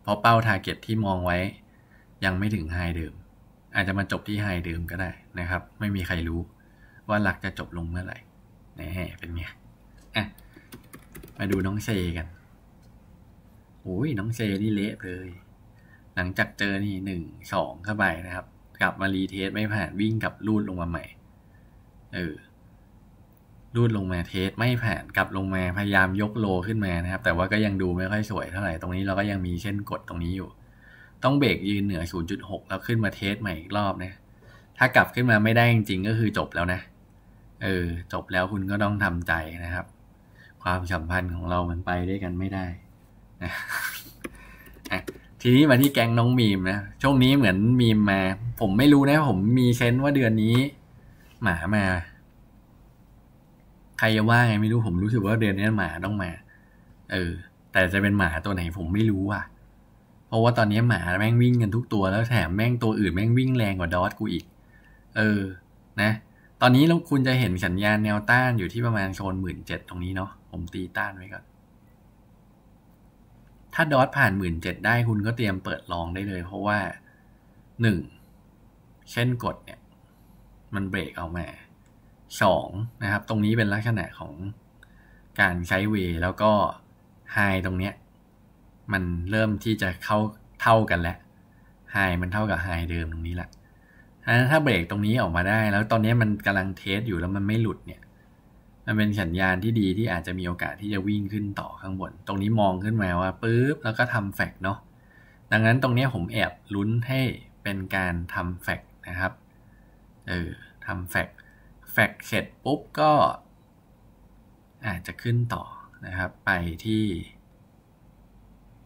เพราะเป้าทาร์เก็ตที่มองไว้ ยังไม่ถึงไฮเดิม อาจจะมาจบที่ไฮเดิมก็ได้นะครับไม่มีใครรู้ว่าหลักจะจบลงเมื่อไหร่แฮะเป็นไงอ่ะมาดูน้องเซกันโอ้ยน้องเซนี่เละเลยหลังจากเจอนี่หนึ่ง สองเข้าไปนะครับ กลับมารีเทสไม่ผ่านวิ่งกลับรูดลงมาใหม่ เออรูดลงมาเทสไม่ผ่านกลับลงมาพยายามยกโลขึ้นมานะครับ แต่ว่าก็ยังดูไม่ค่อยสวยเท่าไหร่ ตรงนี้เราก็ยังมีเช่นกดตรงนี้อยู่ ต้องเบรกยืนเหนือ0.6แล้วขึ้นมาเทสใหม่อีกรอบนะถ้ากลับขึ้นมาไม่ได้จริงๆก็คือจบแล้วนะ เออ จบแล้วคุณก็ต้องทำใจนะครับ ความสัมพันธ์ของเรามันไปด้วยกันไม่ได้นะทีนี้มาที่แก๊งน้องมีมนะ ช่วงนี้เหมือนมีมมา ผมไม่รู้นะผมมีเซนว่าเดือนนี้ หมามา ใครจะว่าไงไม่รู้ ผมรู้สึกว่าเดือนนี้หมาต้องมา เออ แต่จะเป็นหมาตัวไหนผมไม่รู้อ่ะ เพราะว่าตอนนี้หมาแม่งวิ่งกันทุกตัวแล้วแถมแม่งตัวอื่นแม่งวิ่งแรงกว่าดอทกูอีกเออ นะ ตอนนี้เราคุณจะเห็นสัญญาณแนวต้านอยู่ที่ประมาณ โซนหมื่นเจ็ดตรงนี้เนาะผม ตี ต้าน ไว้ ก่อน ถ้าดอท ผ่านหมื่นเจ็ด ได้คุณก็เตรียมเปิดลองได้เลย เพราะว่าหนึ่งเช่นกดเนี่ย มัน เบรกออกมาสองนะครับ ตรงนี้เป็นลักษณะของการใช้เว แล้วก็ ไฮ ตรงเนี้ยมันเริ่มที่จะเข้า เท่า กัน แล้ว ไฮ มันเท่ากับ ไฮ เดิมตรงนี้แหละถ้าเบรกตรงนี้ออกมาได้ แล้วตอนนี้มันกำลังเทสอยู่แล้วมันไม่หลุดเนี่ย มันเป็นสัญญาณที่ดีที่อาจจะมีโอกาสที่จะวิ่งขึ้นต่อข้างบนตรงนี้มองขึ้นมาว่าปุ๊บแล้วก็ทำแฟกเนาะดังนั้นตรงนี้ผมแอบลุ้นให้ เป็นการทำแฟกนะครับเออทำแฟกแฟกเสร็จปุ๊บก็ อาจจะขึ้นต่อนะครับ ไปที่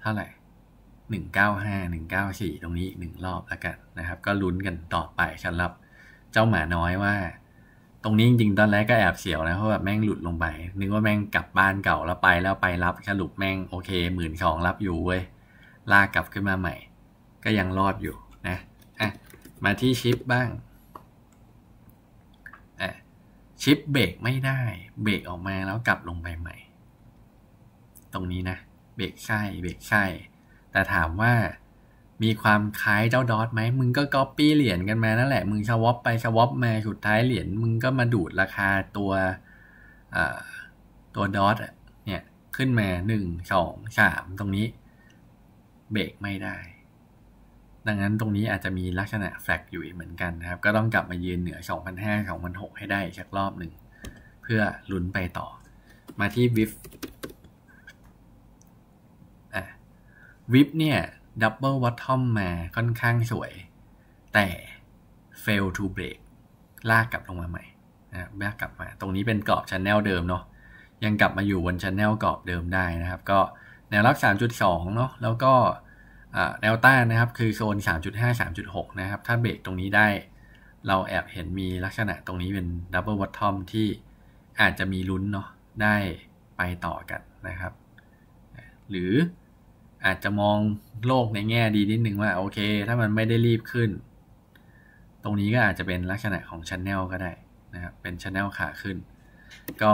เท่าไหร่195 194ตรงนี้อีกหนึ่งรอบแล้วกันนะครับ ก็ลุ้นกันต่อไปสำหรับเจ้าหมาน้อยว่า ตรงนี้จริงๆตอนแรกก็แอบเสียวนะเพราะแบบแม่งหลุดลงไป นึกว่าแม่งกลับบ้านเก่าแล้วไปแล้วไปรับสรุปแม่งโอเคหมื่นสองรับอยู่เว้ยลากกลับขึ้นมาใหม่ ก็ยังรอดอยู่นะอ่ะมาที่ชิปบ้างอ่ะชิปเบรกไม่ได้เบรกออกมาแล้วกลับลงไปใหม่ ตรงนี้นะ เบรกใช่เบรกใช่แต่ถามว่ามีความคล้ายเจ้าดอทไหม มึงก็ก๊อปปี้เหรียญกันมานั่นแหละ มึงชวอปไปชวอปมา สุดท้ายเหรียญมึงก็มาดูดราคาตัวตัวดอทเนี่ย ขึ้นมาหนึ่งสองสามตรงนี้ เบรกไม่ได้ ดังนั้นตรงนี้อาจจะมีลักษณะแฟลกอยู่เหมือนกันนะครับ ก็ต้องกลับมายืนเหนือ2อ0พ2น0กให้ได้ชักรอบหนึ่งเพื่อลุ้นไปต่อ มาที่วิฟวิปเนี่ยดับเบิลวัตทอมมาค่อนข้างสวย แต่เฟลทูเบรกลากกลับลงมาใหม่นะลากกลับมาตรงนี้เป็นกรอบชันแนลเดิมเนาะยังกลับมาอยู่บนชันแนลกรอบเดิมได้นะครับ ก็แนวรับ3.2เนาะแล้วก็แนวต้านนะครับคือโซน3.5 3.6 นะครับ ถ้าเบรกตรงนี้ได้เราแอบเห็นมีลักษณะตรงนี้เป็นดับเบิลวัตทอมที่อาจจะมีลุ้นเนาะได้ไปต่อกันนะครับ หรืออาจจะมองโลกในแง่ดีนิดนึงว่าโอเค ถ้ามันไม่ได้รีบขึ้น ตรงนี้ก็อาจจะเป็นลักษณะของชั้นแนลก็ได้นะครับเป็นชั้นแนลขาขึ้น ก็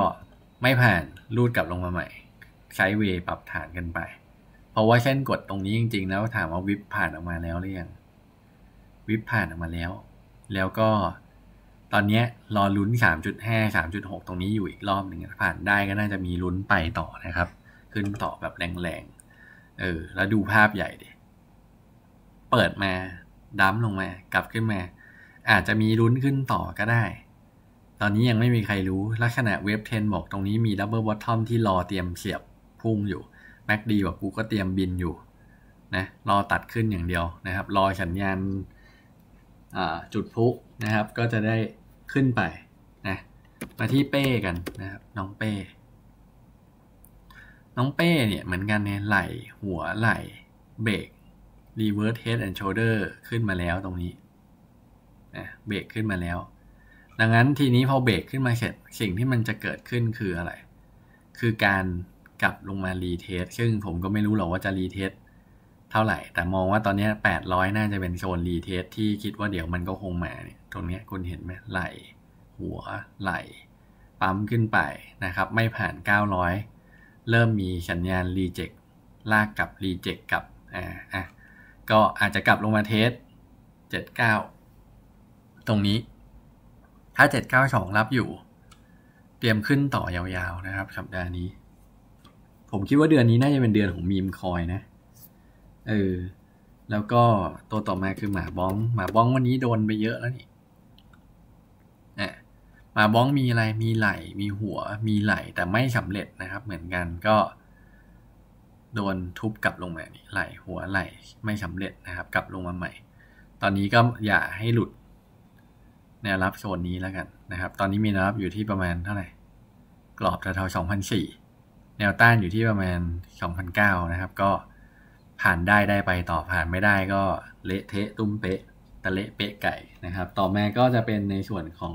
ไม่ผ่านรูดกลับลงมาใหม่ไซด์เวย์ปรับฐานกันไป เพราะว่าเส้นกดตรงนี้จริง ๆ แล้วถามว่าวิปผ่านออกมาแล้วหรือยังวิปผ่านออกมาแล้ว แล้วก็ตอนนี้รอลุ้น 3.5 3.6 ตรงนี้อยู่อีกรอบหนึ่งผ่านได้ก็น่าจะมีลุ้นไปต่อนะครับ ขึ้นต่อแบบแรงเออแล้วดูภาพใหญ่ดิ เปิดมาดั้มลงมา กลับขึ้นมา อาจจะมีรุ้นขึ้นต่อก็ได้ ตอนนี้ยังไม่มีใครรู้ลักษณะเว็บเทนบอกตรงนี้มีดับเบิลบอททอมที่รอเตรียมเสียบพุ่งอยู่แม็กดีกว่ากูก็เตรียมบินอยู่นะรอตัดขึ้นอย่างเดียวนะครับรอสัญญาณจุดพุนะครับ ก็จะได้ขึ้นไปนะมาที่เป้กันนะครับน้องเป้น้องเป้เนี่ยเหมือนกันเนี่ยไหล่หัวไหล่เบรกรีเวิร์สเฮดแอนด์โชเดอร์ขึ้นมาแล้วตรงนี้นะเบรกขึ้นมาแล้ว ดังนั้นทีนี้พอเบรกขึ้นมาเสร็จสิ่งที่มันจะเกิดขึ้นคืออะไร คือการกลับลงมารีเทสซึ่งผมก็ไม่รู้หรอกว่าจะรีเทสเท่าไหร่ แต่มองว่าตอนนี้800น่าจะเป็นโซนรีเทสที่คิดว่าเดี๋ยวมันก็คงมาเนี่ยตรงนี้คุณเห็นไหมไหล หัวไหลปั๊มขึ้นไปนะครับ ไม่ผ่าน900เริ่มมีสัญญาณรีเจ็คลากกลับรีเจ็คกลับอ่าอ่ะก็อาจจะกลับลงมาเทส 79 ตรงนี้ ถ้า792 รับอยู่ เตรียมขึ้นต่อยาวๆนะครับสัปดาห์นี้ผมคิดว่าเดือนนี้น่าจะเป็นเดือนของมีมคอยนะเออแล้วก็ตัวต่อมาคือหมาบ้องหมาบ้องวันนี้โดนไปเยอะแล้วนี่มาบ้องมีอะไร มีไหล่มีหัวมีไหล่แต่ไม่สำเร็จนะครับ เหมือนกันก็โดนทุบกลับลงมาไหล่หัวไหล่ไม่สำเร็จนะครับ กลับลงมาใหม่ ตอนนี้ก็อย่าให้หลุด แนวรับโซนนี้แล้วกันนะครับ ตอนนี้มีแนวรับอยู่ที่ประมาณเท่าไหร่ กรอบแถวๆนสี่แนวต้านอยู่ที่ประมาณสองพันะครับ ก็ผ่านได้ได้ไปต่อผ่านไม่ได้ก็เละเทะตุ้มเป๊ะตะเละเป๊ะไก่นะครับ ต่อมาก็จะเป็นในส่วนของ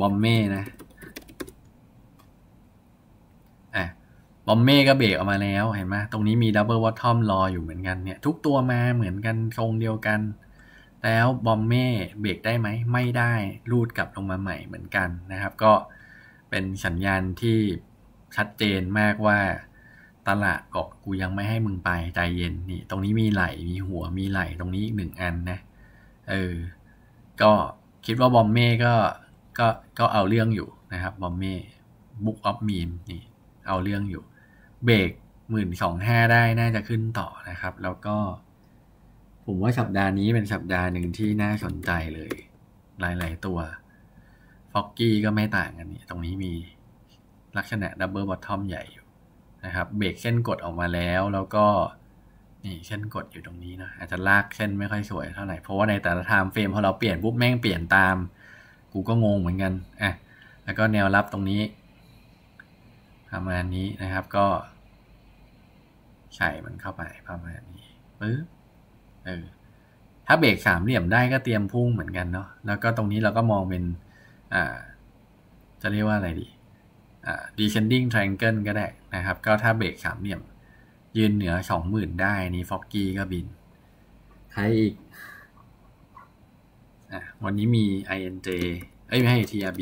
บอมเม่นะ อ่ะ บอมเม่ก็เบรกออกมาแล้วเห็นไหมตรงนี้มีดับเบิลวอททอมรออยู่เหมือนกันเนี่ย ทุกตัวมาเหมือนกันทรงเดียวกัน แล้วบอมเม่เบรกได้ไหม ไม่ได้ รูดกลับลงมาใหม่เหมือนกันนะครับ ก็เป็นสัญญาณที่ ชัดเจนมากว่าตลาดเกาะกูยังไม่ให้มึงไป ใจเย็นนี่ ตรงนี้มีไหล มีหัว มีไหล ตรงนี้อีกหนึ่งอันนะ เออ ก็คิดว่าบอมเม่ก็ก็ก็เอาเรื่องอยู่นะครับ บอมเม่บุ๊กออฟมีมนี่เอาเรื่องอยู่เบรกหมื่นสองห้าได้น่าจะขึ้นต่อนะครับ แล้วก็ ผมว่าสัปดาห์นี้เป็นสัปดาห์หนึ่งที่น่าสนใจเลย หลายๆตัวฟ็อกกี้ก็ไม่ต่างกันนี่ตรงนี้มีลักษณะดับเบิลบอททอมใหญ่อยู่นะครับเบรกเส้นกดออกมาแล้วแล้วก็ นี่เส้นกดอยู่ตรงนี้นะอาจจะลากเส้นไม่ค่อยสวยเท่าไหร่ เพราะว่าในแต่ละไทม์เฟรมพอเราเปลี่ยนปุ๊บแม่งเปลี่ยนตามกูก็งงเหมือนกันอ่ะแล้วก็แนวรับตรงนี้ ประมาณนี้นะครับ ก็ใส่มันเข้าไปประมาณนี้ ปึ๊บ เออ ถ้าเบรกสามเหลี่ยมได้ก็เตรียมพุ่งเหมือนกันเนาะ แล้วก็ตรงนี้เราก็มองเป็น อ่า จะเรียกว่าอะไรดี อ่า descending triangle ก็ได้นะครับ ก็ถ้าเบรกสามเหลี่ยม ยืนเหนือสองหมื่นได้นี่ฟอกกี้ก็บิน ใครอีกะวันนี้มี INJ เอ้ยไม่ให้ TRB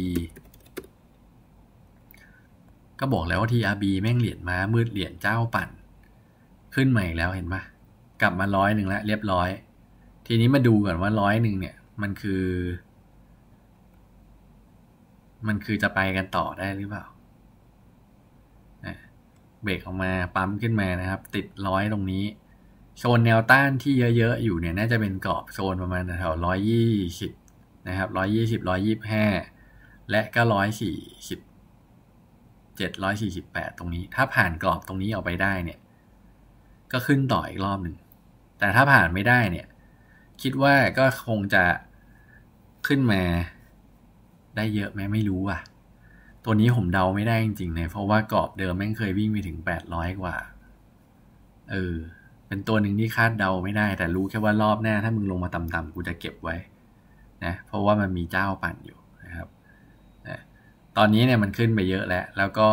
ก็บอกแล้วว่า TRB แม่งเหรียญมามืดเหรียญเจ้าปั่น ขึ้นมหอีกแล้วเห็นปะกลับมาร้อยหนึ่งแล้วเรียบร้อย ทีนี้มาดูก่อนว่าร้อยหนึ่งเนี่ย มันคือ มันคือจะไปกันต่อได้หรือเปล่า เบรกออกมาปั๊มขึ้นมานะครับ ติดร้อยตรงนี้โซนแนวต้านที่เยอะๆ อยู่เนี่ย น่าจะเป็นกรอบโซนประมาณแถวร้อยยี่สิบนะครับ ร้อยยี่สิบร้อยยี่บห้า และก็ร้อยสี่สิบ เจ็ดร้อยสี่สิบแปดตรงนี้ ถ้าผ่านกรอบตรงนี้ออกไปได้เนี่ย ก็ขึ้นต่ออีกรอบหนึ่ง แต่ถ้าผ่านไม่ได้เนี่ย คิดว่าก็คงจะขึ้นมาได้เยอะไหมไม่รู้อ่ะ ตัวนี้ผมเดาไม่ได้จริงๆเลยเพราะว่ากรอบเดิมแม่งเคยวิ่งไปถึงแปดร้อยกว่า เออเป็นตัวหนึ่งที่คาดเดาไม่ได้แต่รู้แค่ว่ารอบหน้า ถ้ามึงลงมาต่ำๆกูจะเก็บไว้ นะ เพราะว่ามันมีเจ้าปั่นอยู่นะครับนะตอนนี้เนี่ยมันขึ้นไปเยอะแล้วแล้วก็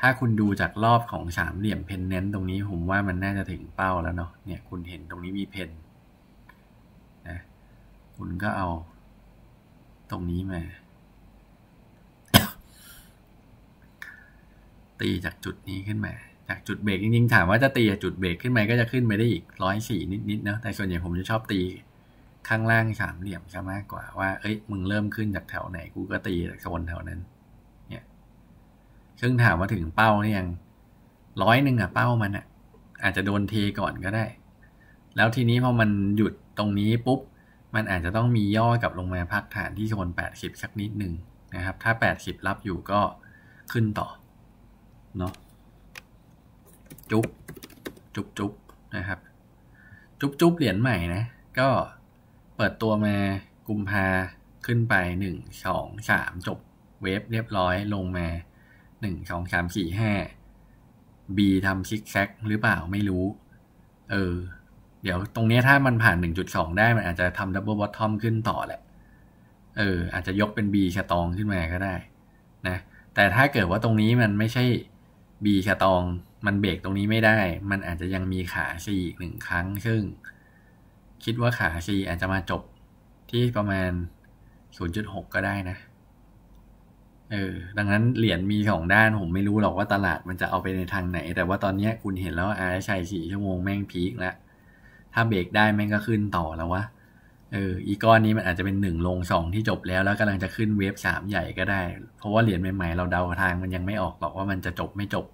ถ้าคุณดูจากรอบของสามเหลี่ยมเพนเน้นตรงนี้ผมว่ามันน่าจะถึงเป้าแล้วเนาะเนี่ยคุณเห็นตรงนี้มีเพนนะคุณก็เอาตรงนี้มา ตีจากจุดนี้ขึ้นมาจากจุดเบรกจริงๆถามว่าจะตีจุดเบรกขึ้นไหมก็จะขึ้นไปได้อีกร้อยสี่นิดๆเนาะแต่ส่วนใหญ่ผมจะชอบตีข้างล่างสามเหลี่ยมซะมากกว่าว่าเอ้ยมึงเริ่มขึ้นจากแถวไหนกูก็ตีจากโซนแถวนั้นเนี่ย ซึ่งถามว่าถึงเป้าเนี่ยังร้อยหนึ่งอะเป้ามันอะอาจจะโดนเทก่อนก็ได้ แล้วทีนี้พอมันหยุดตรงนี้ปุ๊บ มันอาจจะต้องมีย่อกลับลงมาพักฐานที่โซนแปดสิบักนิดหนึ่งนะครับ ถ้าแปดสิบรับอยู่ก็ขึ้นต่อเนาะจุ๊บจุ๊บจุ๊บนะครับ จุ๊บจุ๊บเหรียญใหม่นะ ก็เปิดตัวมา กุมภาขึ้นไปหนึ่งสองสามจบ เวฟเรียบร้อยลงมาหนึ่งสองสามสี่ห้าบีทำชิกแซกหรือเปล่าไม่รู้ เออเดี๋ยวตรงนี้ถ้ามันผ่าน 1.2 ได้มันอาจจะทำดับเบิลบอททอมขึ้นต่อแหละ เอออาจจะยกเป็น B ชะตองขึ้นมาก็ได้นะ แต่ถ้าเกิดว่าตรงนี้มันไม่ใช่ B ชะตองมันเบรกตรงนี้ไม่ได้ มันอาจจะยังมีขาีอีกหนึ่งครั้ง ซึ่ง คิดว่าขาีอาจจะมาจบที่ประมาณ0.6ก็ได้นะ เออ ดังนั้นเหรียญมีสองด้านผมไม่รู้หรอกว่าตลาดมันจะเอาไปในทางไหน แต่ว่าตอนนี้คุณเห็นแล้วอาชัยสี่ชั่วโมงแม่งพีคแล้ว ถ้าเบรกได้แม่งก็ขึ้นต่อแล้ววะ เออ อีกอนนี้มันอาจจะเป็นหนึ่งลงสองที่จบแล้วแล้วกำลังจะขึ้นเวฟสามใหญ่ก็ได้ เพราะว่าเหรียญใหม่ๆเราเดาทางมันยังไม่ออกหรอกว่ามันจะจบไม่จบ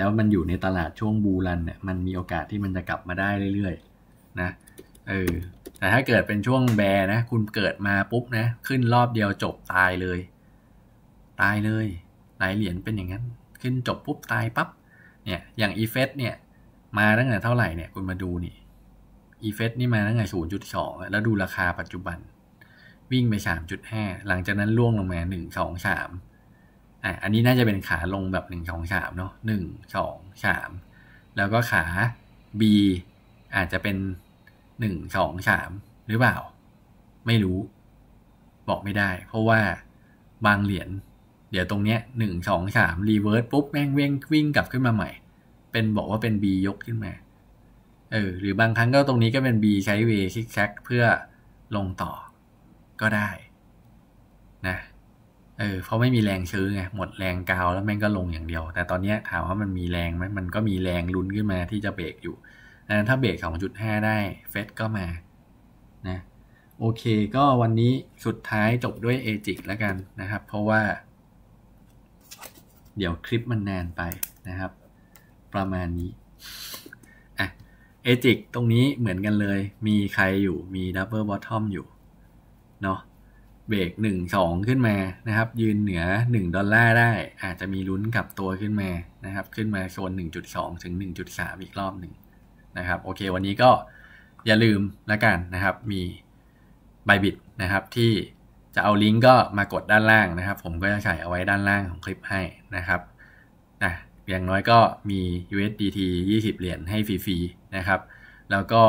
แล้วมันอยู่ในตลาดช่วงบูรันเนี่ยมันมีโอกาสที่มันจะกลับมาได้เรื่อยๆนะเออแต่ถ้าเกิดเป็นช่วงแบนะคุณเกิดมาปุ๊บนะขึ้นรอบเดียวจบตายเลย ตายเลยหลายเหรียญเป็นอย่างนั้น ขึ้นจบปุ๊บตายปับ๊บเนี่ยอย่างอีเฟสเนี่ย มาตั้งแต่เท่าไหร่เนี่ยคุณมาดูนี่อีเฟสนี่มาตั้งแต่ศูนย์จุดสองแล้วดูราคาปัจจุบัน วิ่งไปสามจุดห้าหลังจากนั้นล่วงลงมาหนึ่งสองสามอ่ะอันนี้น่าจะเป็นขาลงแบบหนึ่งสองสามเนาะหนึ่งสองสามแล้วก็ขา B อาจจะเป็นหนึ่งสองสามหรือเปล่า ไม่รู้ บอกไม่ได้เพราะว่าบางเหรียญเดี๋ยวตรงเนี้ยหนึ่งสองสามรีเวิร์สปุ๊บ แม่งเว้งวิ่งกลับขึ้นมาใหม่ เป็นบอกว่าเป็น B ยกขึ้นมาเออหรือบางครั้งก็ตรงนี้ก็เป็น B ใช้เวคิกแซกเพื่อลงต่อก็ได้ นะเออเพราะไม่มีแรงซื้อไงหมดแรงกาวแล้วแม่งก็ลงอย่างเดียว แต่ตอนนี้ถามว่ามันมีแรงไหมมันก็มีแรงลุ้นขึ้นมาที่จะเบรกอยู่นะถ้าเบรก2.5ได้ เฟดก็มา นะโอเคก็วันนี้สุดท้ายจบด้วยเอจิกแล้วกันนะครับ เพราะว่า เดี๋ยวคลิปมันนานไปนะครับ ประมาณนี้อ่ะเอจิกตรงนี้เหมือนกันเลย มีใครอยู่มีดับเบิลบอททอมอยู่เนาะเบรกหนึ่งสองขึ้นมานะครับยืนเหนือหนึ่งดอลลาร์ได้อาจจะมีลุ้นกลับตัวขึ้นมานะครับขึ้นมาโซนหนึ่งจุดสองถึงหนึ่งจุดสามอีกรอบหนึ่งนะครับโอเควันนี้ก็อย่าลืมละกันนะครับมีไบบิทนะครับ ที่จะเอาลิงก์ก็มากดด้านล่างนะครับ ผมก็จะใส่เอาไว้ด้านล่างของคลิปให้นะครับนะอย่างน้อยก็มี USDT 20 เหรียญให้ฟรีๆ นะครับ แล้วก็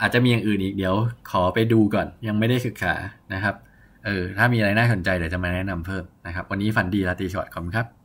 อาจจะมีอย่างอื่นอีกเดี๋ยวขอไปดูก่อนยังไม่ได้ศึกษานะครับเออถ้ามีอะไรน่าสนใจเดี๋ยวจะมาแนะนำเพิ่มนะครับวันนี้ฝันดีราตรีสวัสดิ์ขอบคุณครับ